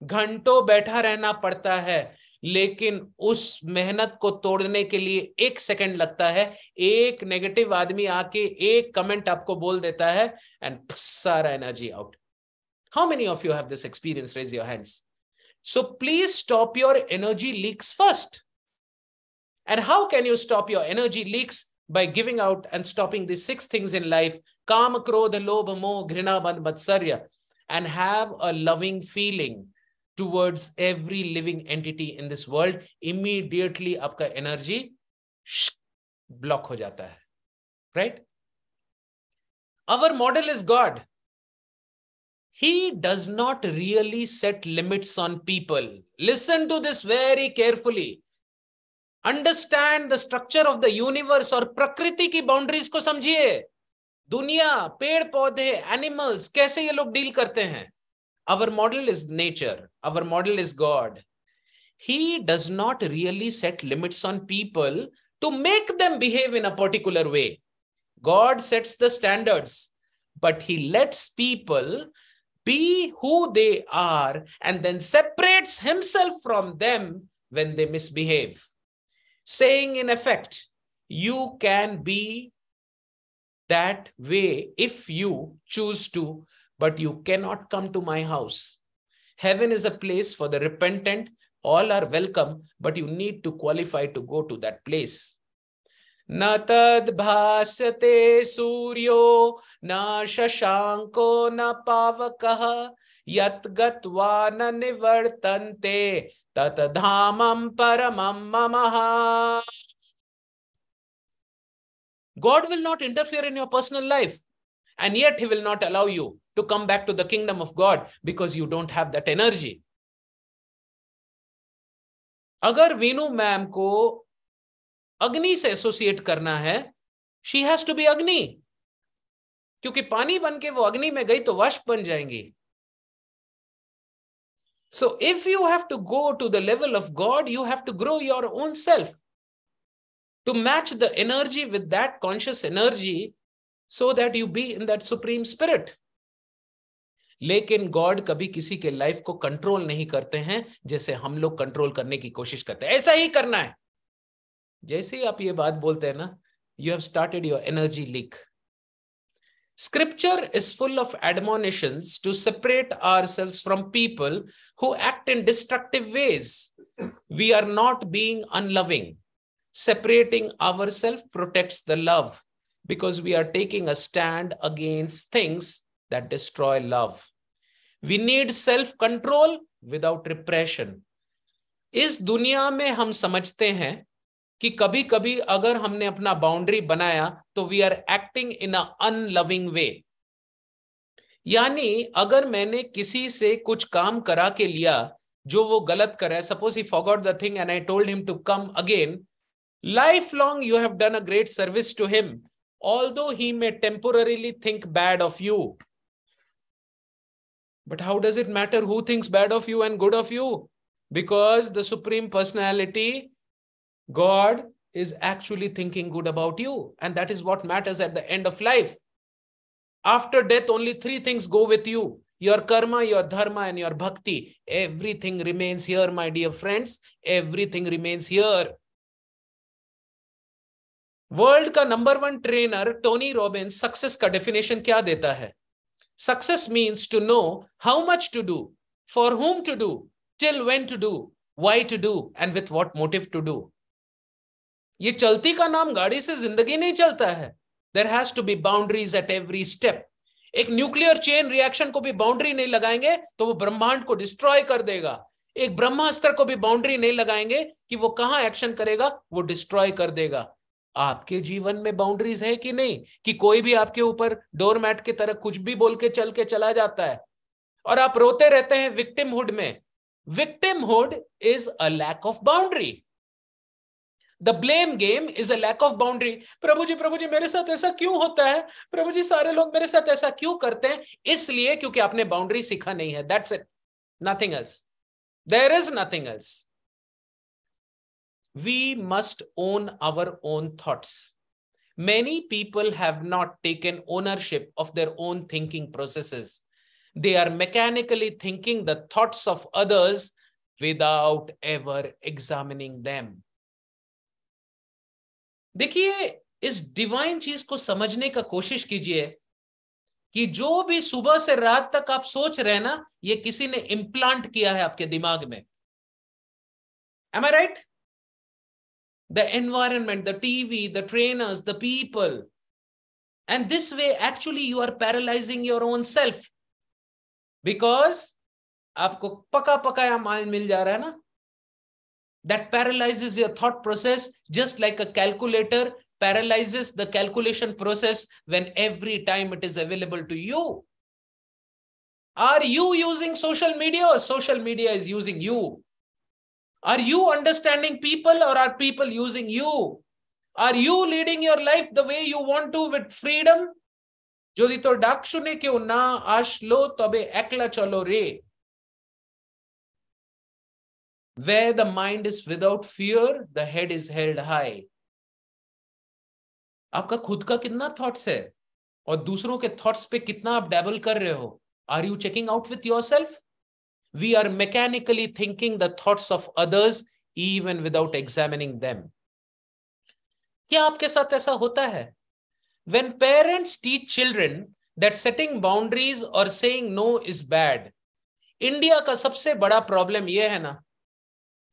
Speaker 1: घंटों बैठा रहना पड़ता है लेकिन उस मेहनत को तोड़ने के लिए एक सेकंड लगता है एक नेगेटिव आदमी आके एक कमेंट आपको बोल देता है एंड सारा energy out how many of you have this experience raise your hands so please stop your energy leaks first and how can you stop your energy leaks by giving out and stopping these six things in life kama, krodha, lobha, moh, ghrina, band matsarya, and have a loving feeling towards every living entity in this world. Immediately, aapka energy block ho jata hai. Right? Our model is God. He does not really set limits on people. Listen to this very carefully. Understand the structure of the universe और प्रकृति की boundaries को समझिए दुनिया पेड़ पौधे animals कैसे ये लोग डील करते हैं our model is nature our model is God he does not really set limits on people to make them behave in a particular way God sets the standards but he lets people be who they are and then separates himself from them when they misbehave saying in effect, you can be that way if you choose to, but you cannot come to my house. Heaven is a place for the repentant. All are welcome, but you need to qualify to go to that place. Natad तद्भासते suryo na shashanko na पावकः यत गत्वा निवर्तन्ते तत धामम परमम ममः God will not interfere in your personal life. And yet, He will not allow you to come back to the kingdom of God because you don't have that energy. अगर Veenu ma'am को अग्नि से associate करना है she has to B अग्नि क्योंकि पानी बन के वो अग्नि में गई तो वश बन जाएंगी So if you have to go to the level of God, you have to grow your own self to match the energy with that conscious energy so that you be in that supreme spirit. लेकिन God कभी किसी के life को control नहीं करते हैं जैसे हम लोग कंट्रोल करने की कोशिश करते हैं ऐसा ही करना है जैसे ही आप ये बात बोलते हैं ना you have started your energy leak Scripture is full of admonitions to separate ourselves from people who act in destructive ways. We are not being unloving. Separating ourselves protects the love because we are taking a stand against things that destroy love. We need self control without repression. इस दुनिया में हम समझते हैं कि कभी कभी अगर हमने अपना बाउंड्री बनाया तो we are acting in a unloving way यानी अगर मैंने किसी से कुछ काम करा के लिया जो वो गलत कर रहा है suppose he forgot the thing and I told him to come again life long you have done a great service to him although he may temporarily think bad of you but how does it matter who thinks bad of you and good of you because the supreme personality God is actually thinking good about you. And that is what matters at the end of life. After death, only three things go with you your karma, your dharma, and your bhakti. Everything remains here, my dear friends. Everything remains here. World का number one trainer Tony Robbin success का definition क्या देता है success to to know how much to do for when to do till why to do do, to do and with motive motive to do ये चलती का नाम गाड़ी से जिंदगी नहीं चलता है there has to be boundaries at every step एक न्यूक्लियर चेन रिएक्शन को भी बाउंड्री नहीं लगाएंगे तो वो ब्रह्मांड को डिस्ट्रॉय कर देगा एक ब्रह्मास्त्र को भी बाउंड्री नहीं लगाएंगे कि वो कहां एक्शन करेगा वो डिस्ट्रॉय कर देगा आपके जीवन में बाउंड्रीज है कि नहीं कि कोई भी आपके ऊपर डोरमैट की तरह कुछ भी बोल के चल के चला जाता है और आप रोते रहते हैं विक्टिमहुड में victimhood is a lack of boundary the blame game is a lack of boundary Prabhu ji Prabhu ji मेरे साथ ऐसा क्यों होता है प्रभु जी सारे लोग मेरे साथ ऐसा क्यों करते हैं इसलिए क्योंकि आपने बाउंड्री सीखा नहीं है that's it nothing else there is nothing else we must own our own thoughts many people have not taken ownership of their own thinking processes they are mechanically thinking the thoughts of others without ever examining them देखिए इस divine चीज को समझने का कोशिश कीजिए कि जो भी सुबह से रात तक आप सोच रहे हैं ना ये किसी ने इम्प्लांट किया है आपके दिमाग में am I right the environment the TV the trainers the people and this way actually you are paralysing your own self because आपको पका पकाया माल मिल जा रहा है ना that paralyzes your thought process just like a calculator paralyzes the calculation process when every time it is available to you. Are you using social media or social media is using you? Are you understanding people or are people using you? Are you leading your life the way you want to with freedom? যদি তোর ডাক শুনে কেউ না আসলো তবে একলা চলো রে Where the mind is without fear, the head is held high. आपका खुद का कितना थॉट्स है और दूसरों के थॉट्स पे कितना आप डेबल कर रहे हो are you checking out with your self we are mechanically thinking the thoughts of others even without examining them क्या आपके साथ ऐसा होता है when parents teach children that setting boundaries और saying no is bad India का सबसे बड़ा प्रॉब्लम यह है ना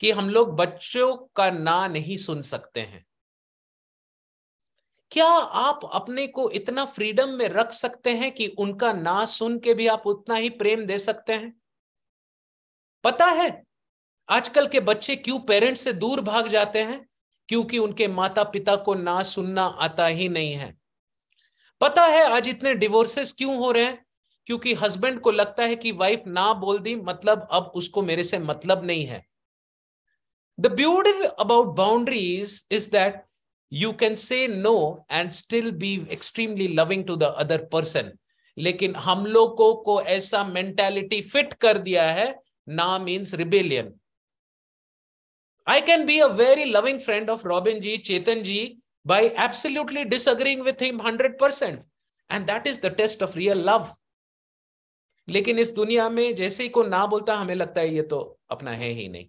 Speaker 1: कि हम लोग बच्चों का ना नहीं सुन सकते हैं क्या आप अपने को इतना फ्रीडम में रख सकते हैं कि उनका ना सुन के भी आप उतना ही प्रेम दे सकते हैं पता है आजकल के बच्चे क्यों पेरेंट्स से दूर भाग जाते हैं क्योंकि उनके माता पिता को ना सुनना आता ही नहीं है पता है आज इतने डिवोर्सेस क्यों हो रहे हैं क्योंकि हस्बैंड को लगता है कि वाइफ ना बोल दी मतलब अब उसको मेरे से मतलब नहीं है The beauty about boundaries is that you can say no and still be extremely loving to the other person. लेकिन हम लोगों को ऐसा मेंटालिटी फिट कर दिया है ना means rebellion I can be a very loving friend of Robin ji Chetan ji by absolutely disagreeing with him 100% and that is the test of real love लेकिन इस दुनिया में जैसे ही को ना बोलता हमें लगता है ये तो अपना है ही नहीं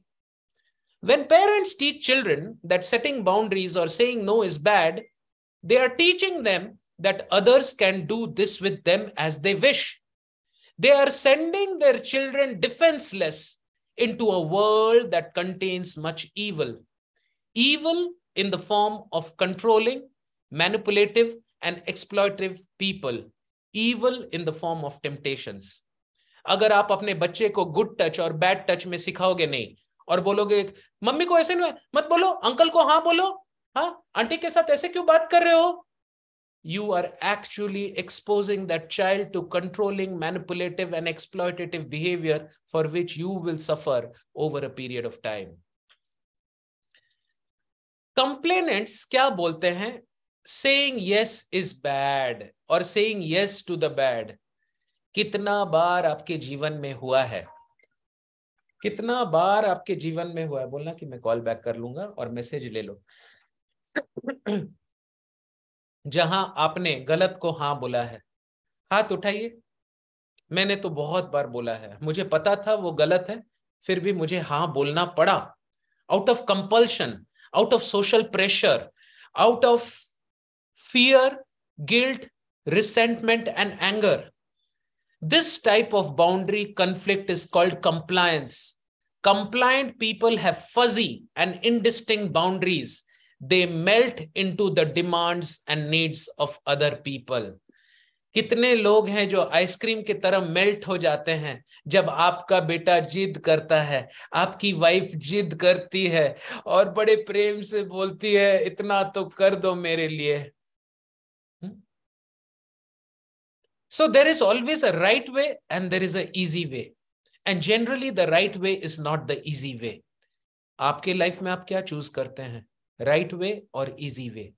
Speaker 1: When parents teach children that setting boundaries or saying no is bad, they are teaching them that others can do this with them as they wish. They are sending their children defenseless into a world that contains much evil. Evil in the form of controlling, manipulative, and exploitative people. Evil in the form of temptations. अगर आप अपने बच्चे को good touch और bad touch में सिखाओगे नहीं और बोलोगे एक मम्मी को ऐसे नहीं मत बोलो अंकल को हाँ बोलो हाँ आंटी के साथ ऐसे क्यों बात कर रहे हो you are actually exposing that child to controlling manipulative and exploitative behaviour for which you will suffer over a period of time complainants क्या बोलते हैं सेइंग यस इज बैड और saying yes to the bad कितना बार आपके जीवन में हुआ है कितना बार आपके जीवन में हुआ है बोलना कि मैं कॉल बैक कर लूंगा और मैसेज ले लो जहां आपने गलत को हाँ बोला है हाथ उठाइए मैंने तो बहुत बार बोला है मुझे पता था वो गलत है फिर भी मुझे हाँ बोलना पड़ा out of compulsion out of social pressure out of fear guilt resentment and anger This type of boundary conflict is called compliance. Compliant people have fuzzy and indistinct boundaries. They melt into the demands and needs of other people. कितने लोग हैं जो ice cream की तरह melt हो जाते हैं जब आपका बेटा जिद करता है आपकी वाइफ जिद करती है और बड़े प्रेम से बोलती है इतना तो कर दो मेरे लिए So there is always a right way and there is an easy way. And generally, the right way is not the easy way. आपके लाइफ में आप choose चूज करते हैं राइट वे और easy way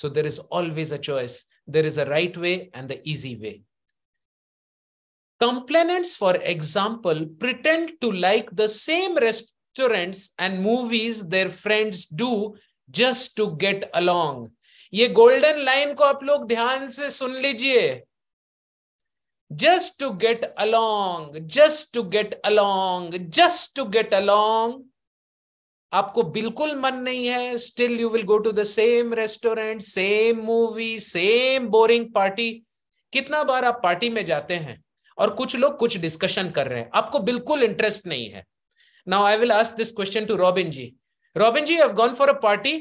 Speaker 1: so there is always a choice there is a right way and the easy Complainants, for example, pretend to like the same restaurants and movies their friends do just to get along. ये golden line को आप लोग just to get along just to get along just to get along आपको बिल्कुल मन नहीं है still you will go to the same restaurant same movie same boring party कितना बार आप पार्टी में जाते हैं और कुछ लोग कुछ डिस्कशन कर रहे हैं आपको बिल्कुल इंटरेस्ट नहीं है now I will ask this question to Robin ji Robin ji have gone for a party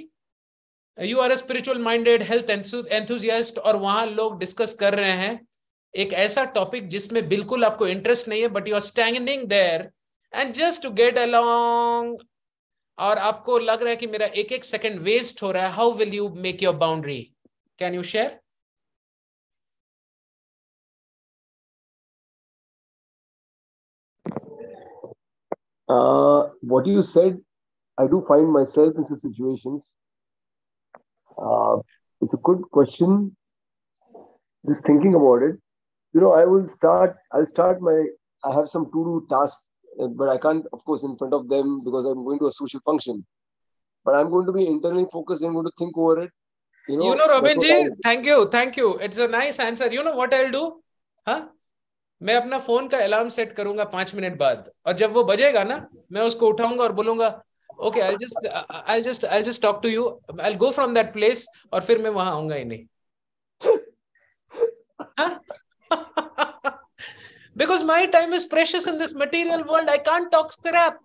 Speaker 1: you are a spiritual minded health enthusiast और वहां लोग डिस्कस कर रहे हैं एक ऐसा टॉपिक जिसमें बिल्कुल आपको इंटरेस्ट नहीं है but you are standing there and just to get along और आपको लग रहा है कि मेरा एक एक सेकंड वेस्ट हो रहा है how will you make your boundary can you share
Speaker 2: Uh, what you said, I do find myself in such situations. Uh, it's a good question. Just thinking about it, you know i will start i'll start my i have some to do tasks uh, but i can't of course in front of them because i'm going to a social function but i'm going to be internally focused and going to think over it you know, you know Robin ji,
Speaker 1: thank you, thank you. It's a nice answer. You know what I'll do? Huh? मैं अपना phone का alarm set करूंगा पांच minute बाद और जब वो बजेगा ना मैं उसको उठाऊंगा और बोलूंगा okay I just I just I just talk to you I go from that place और फिर मैं वहां आऊंगा ही नहीं because my time is precious in this material world I can't talk scrap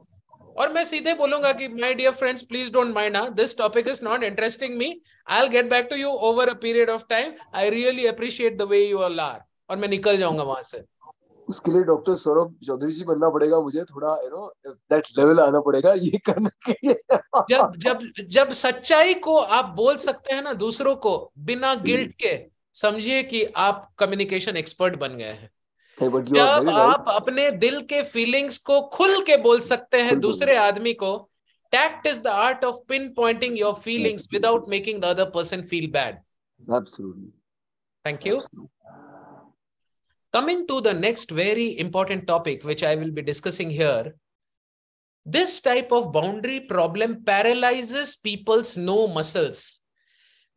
Speaker 1: और मैं सीधे बोलूंगा कि my dear friends please don't mind this topic is not interesting me I get back to you over a period of time I really appreciate the way you all are और मैं निकल जाऊंगा वहां से
Speaker 2: उसके लिए डॉक्टर सौरभ चौधरी जी बनना पड़ेगा मुझे थोड़ा यू नो दैट लेवल आना पड़ेगा ये करने के
Speaker 1: लिए जब जब जब सच्चाई को आप बोल सकते हैं ना दूसरों को बिना गिल्ट के समझिए कि आप कम्युनिकेशन एक्सपर्ट बन गए हैं
Speaker 2: जब आप
Speaker 1: अपने दिल के फीलिंग्स को खुल के बोल सकते हैं दूसरे आदमी को tact is the art of pinpointing your feelings without making the other person feel bad thank you coming to the next very important topic which I will be discussing here this type of boundary problem paralyses people's no muscles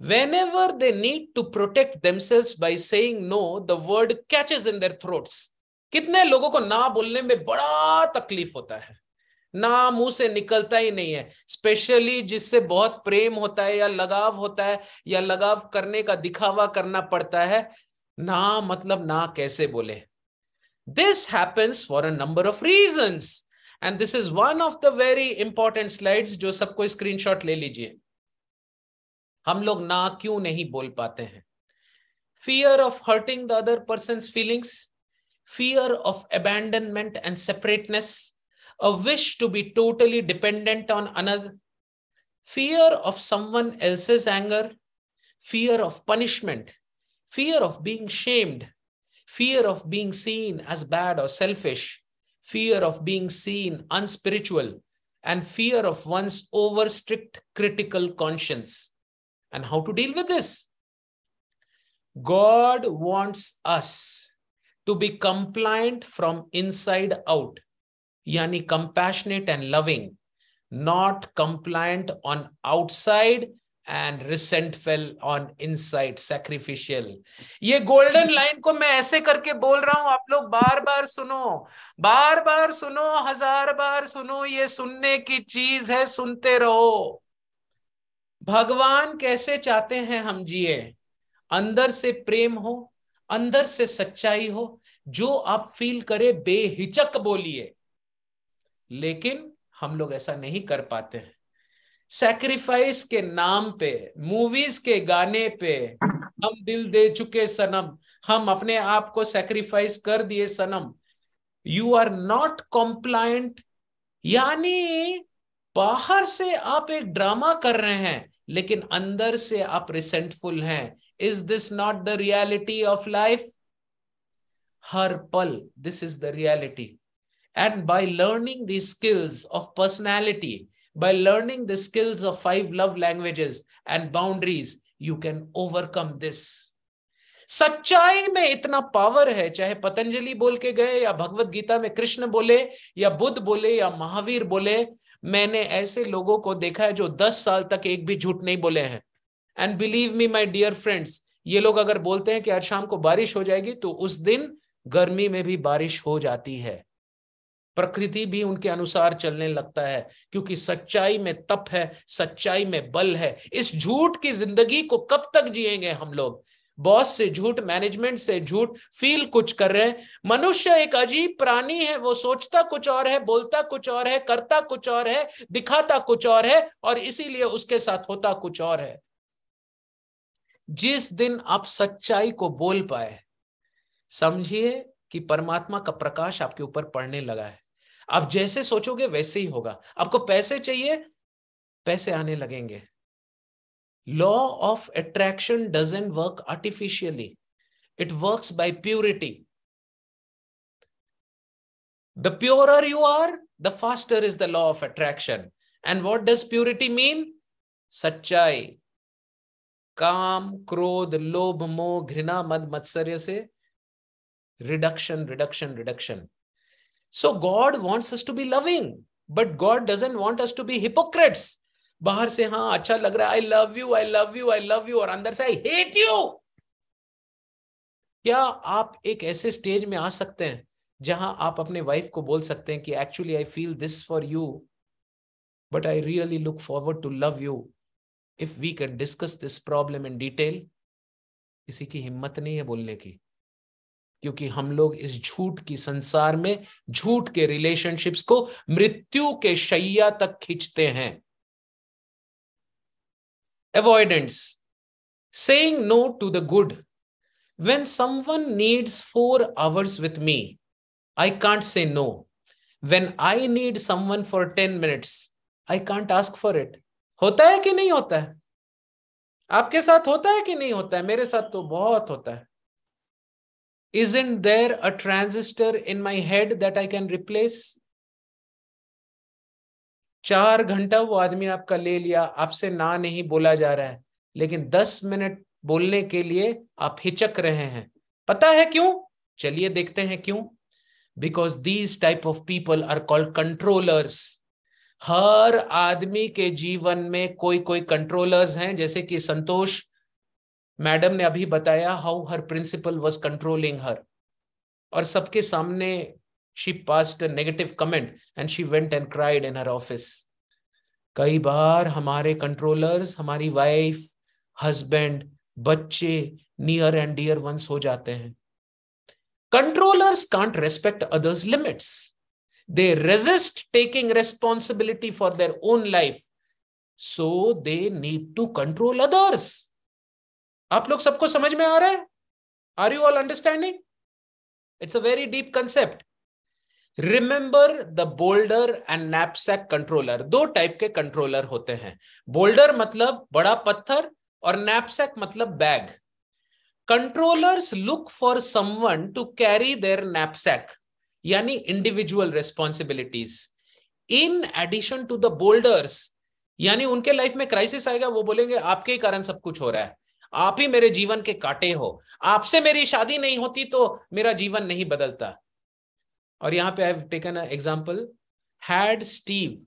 Speaker 1: whenever they need to protect themselves by saying no the word catches in their throats कितने लोगों को ना बोलने में बड़ा तकलीफ होता है ना मुंह से निकलता ही नहीं है स्पेशली जिससे बहुत प्रेम होता है या लगाव होता है या लगाव करने का दिखावा करना पड़ता है ना मतलब ना कैसे बोले this happens for a number of reasons and this is one of the very important slides जो सबको स्क्रीनशॉट ले लीजिए हम लोग ना क्यों नहीं बोल पाते हैं fear of hurting the other person feelings fear of abandonment and separateness a wish to be totally dependent on another fear of someone else's anger fear of punishment fear of being shamed fear of being seen as bad और selfish fear of being seen unspiritual and fear of one's over strict critical conscience and how to deal with this. God wants us to be compliant from inside out, yani compassionate and loving, not compliant on outside and resentful on inside sacrificial ye golden line ko main aise karke bol raha hu aap log bar bar suno bar bar suno hazar bar suno ye sunne ki cheez hai sunte raho भगवान कैसे चाहते हैं हम जिए अंदर से प्रेम हो अंदर से सच्चाई हो जो आप फील करे बेहिचक बोलिए लेकिन हम लोग ऐसा नहीं कर पाते हैं सेक्रीफाइस के नाम पे मूवीज के गाने पे हम दिल दे चुके सनम हम अपने आप को सेक्रीफाइस कर दिए सनम यू आर नॉट कॉम्प्लाइंट यानी बाहर से आप एक ड्रामा कर रहे हैं लेकिन अंदर से आप रिसेंटफुल हैं is this not the reality of life हर पल this is the reality and by learning the skills of personality by learning the skills of five love languages and boundaries you can overcome this सच्चाई में इतना power है चाहे पतंजलि बोल के गए या भगवत गीता में कृष्ण बोले या बुद्ध बोले या महावीर बोले मैंने ऐसे लोगों को देखा है जो दस साल तक एक भी झूठ नहीं बोले हैं and believe me my dear friends ये लोग अगर बोलते हैं कि आज शाम को बारिश हो जाएगी तो उस दिन गर्मी में भी बारिश हो जाती है प्रकृति भी उनके अनुसार चलने लगता है क्योंकि सच्चाई में तप है सच्चाई में बल है इस झूठ की जिंदगी को कब तक जिएंगे हम लोग बॉस से झूठ मैनेजमेंट से झूठ फील कुछ कर रहे हैं मनुष्य एक अजीब प्राणी है वो सोचता कुछ और है बोलता कुछ और है करता कुछ और है दिखाता कुछ और है और इसीलिए उसके साथ होता कुछ और है जिस दिन आप सच्चाई को बोल पाए समझिए कि परमात्मा का प्रकाश आपके ऊपर पड़ने लगा है आप जैसे सोचोगे वैसे ही होगा आपको पैसे चाहिए पैसे आने लगेंगे Law of attraction doesn't work artificially. It works by purity. The purer you are, the faster is the law of attraction. And what does purity mean? Sachai. Kam, krodh, lobh, moh, ghrina, mad, matsarya se reduction, reduction, reduction. So God wants us to be loving, but God doesn't want us to be hypocrites. बाहर से हाँ अच्छा लग रहा है I love you I love you I love you और अंदर से आई हेट यू क्या आप एक ऐसे स्टेज में आ सकते हैं जहां आप अपने वाइफ को बोल सकते हैं कि actually I feel this for you but I really look forward to love you if we can discuss this problem in detail किसी की हिम्मत नहीं है बोलने की क्योंकि हम लोग इस झूठ की संसार में झूठ के रिलेशनशिप्स को मृत्यु के शैया तक खींचते हैं avoidance saying no to the good when someone needs 4 hours with me i can't say no when i need someone for 10 minutes i can't ask for it hota hai ki nahi hota hai aapke sath hota hai ki nahi hota hai mere sath to bahut hota hai isn't there a transistor in my head that I can replace? चार घंटा वो आदमी आपका ले लिया आपसे ना नहीं बोला जा रहा है लेकिन दस मिनट बोलने के लिए आप हिचक रहे हैं पता है क्यों चलिए देखते हैं क्यों because these type of people are called controllers हर आदमी के जीवन में कोई कोई कंट्रोलर्स हैं जैसे कि संतोष मैडम ने अभी बताया how her principal was controlling her और सबके सामने शी passed a negative comment and she went and cried in her office कई बार हमारे कंट्रोलर्स हमारी वाइफ हस्बैंड बच्चे नियर एंड डियर वंस हो जाते हैं controllers can't respect others limits they resist taking responsibility for their own life so they need to control others आप लोग सबको समझ में आ रहा है are you all understanding it's a very deep concept remember the boulder and knapsack controller दो type के कंट्रोलर होते हैं बोल्डर मतलब बड़ा पत्थर और नैपसैक मतलब bag controllers look for someone to carry their knapsack यानी individual responsibilities in addition to the boulders यानी उनके लाइफ में क्राइसिस आएगा वो बोलेंगे आपके ही कारण सब कुछ हो रहा है आप ही मेरे जीवन के काटे हो आपसे मेरी शादी नहीं होती तो मेरा जीवन नहीं बदलता और यहां पे I have taken a example had Steve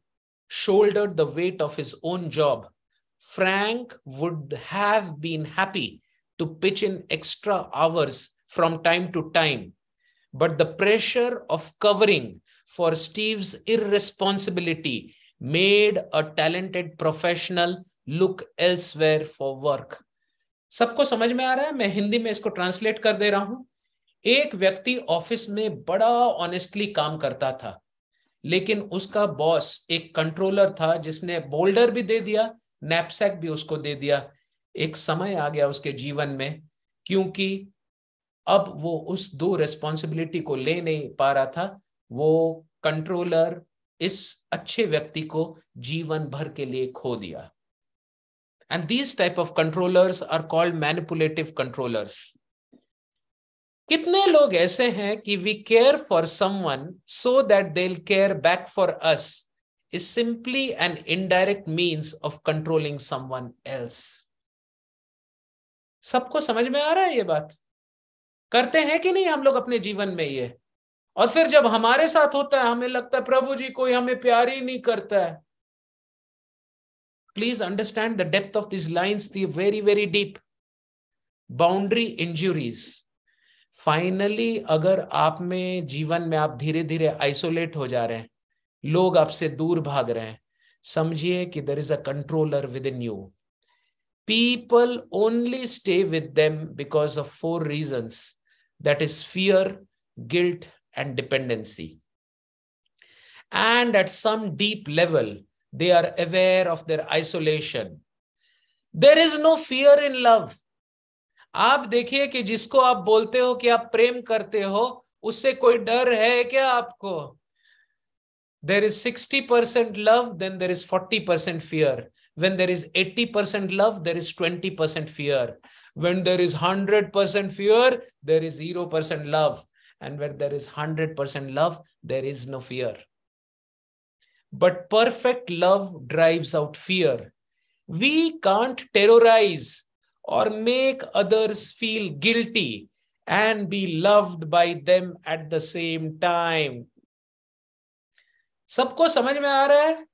Speaker 1: shoulder the weight of his own job Frank would have been happy to pitch in extra hours from time to time but the pressure of covering for Steve's irresponsibility made a talented professional look elsewhere for work सबको समझ में आ रहा है मैं हिंदी में इसको translate कर दे रहा हूं एक व्यक्ति ऑफिस में बड़ा ऑनेस्टली काम करता था लेकिन उसका बॉस एक कंट्रोलर था जिसने बोल्डर भी दे दिया नैपसैक भी उसको दे दिया एक समय आ गया उसके जीवन में क्योंकि अब वो उस दो रेस्पॉन्सिबिलिटी को ले नहीं पा रहा था वो कंट्रोलर इस अच्छे व्यक्ति को जीवन भर के लिए खो दिया and these type of controllers are called manipulative controllers कितने लोग ऐसे हैं कि we care for someone so that they care back for us is simply an indirect means of controlling someone else सबको समझ में आ रहा है ये बात करते हैं कि नहीं हम लोग अपने जीवन में ये और फिर जब हमारे साथ होता है हमें लगता है प्रभु जी कोई हमें प्यार ही नहीं करता है please understand the depth of this lines the very very deep boundary injuries finally अगर आप में जीवन में आप धीरे धीरे आइसोलेट हो जा रहे हैं लोग आपसे दूर भाग रहे हैं समझिए कि there is a controller within you people only stay with them because of four reasons that is fear guilt and dependency and at some deep level they are aware of their isolation there is no fear in love आप देखिए कि जिसको आप बोलते हो कि आप प्रेम करते हो उससे कोई डर है क्या आपको there is sixty percent love then there is forty percent fear when there is eighty percent love there is twenty percent fear when there is hundred percent fear there is zero percent love and when there is hundred percent love there is no fear but perfect love drives out fear we can't terrorize और make others feel guilty and be loved by them at the same time. सबको समझ में आ रहा है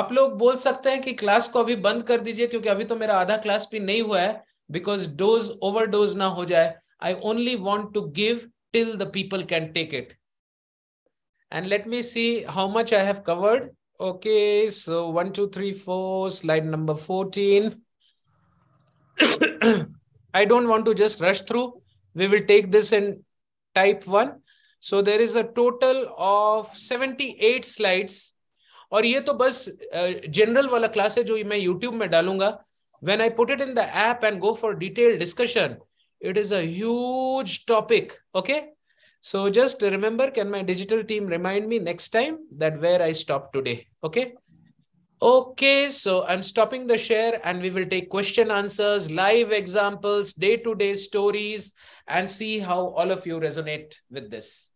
Speaker 1: आप लोग बोल सकते हैं कि क्लास को अभी बंद कर दीजिए क्योंकि अभी तो मेरा आधा क्लास भी नहीं हुआ है बिकॉज डोज ओवर डोज ना हो जाए I only want to give till the people can take it and let me see how much I have covered okay so one two three four slide number fourteen I don't want to just rush through. We will take this in type 1. So there is a total of 78 slides. और ये तो बस general uh, वाला class है जो मैं YouTube में डालूंगा when I put it in the app and go for detail discussion it is a huge topic okay so just remember can my digital team remind me next time that where I stop today okay Okay, so I'm stopping the share and we will take question answers, live examples, day-to-day stories, and see how all of you resonate with this.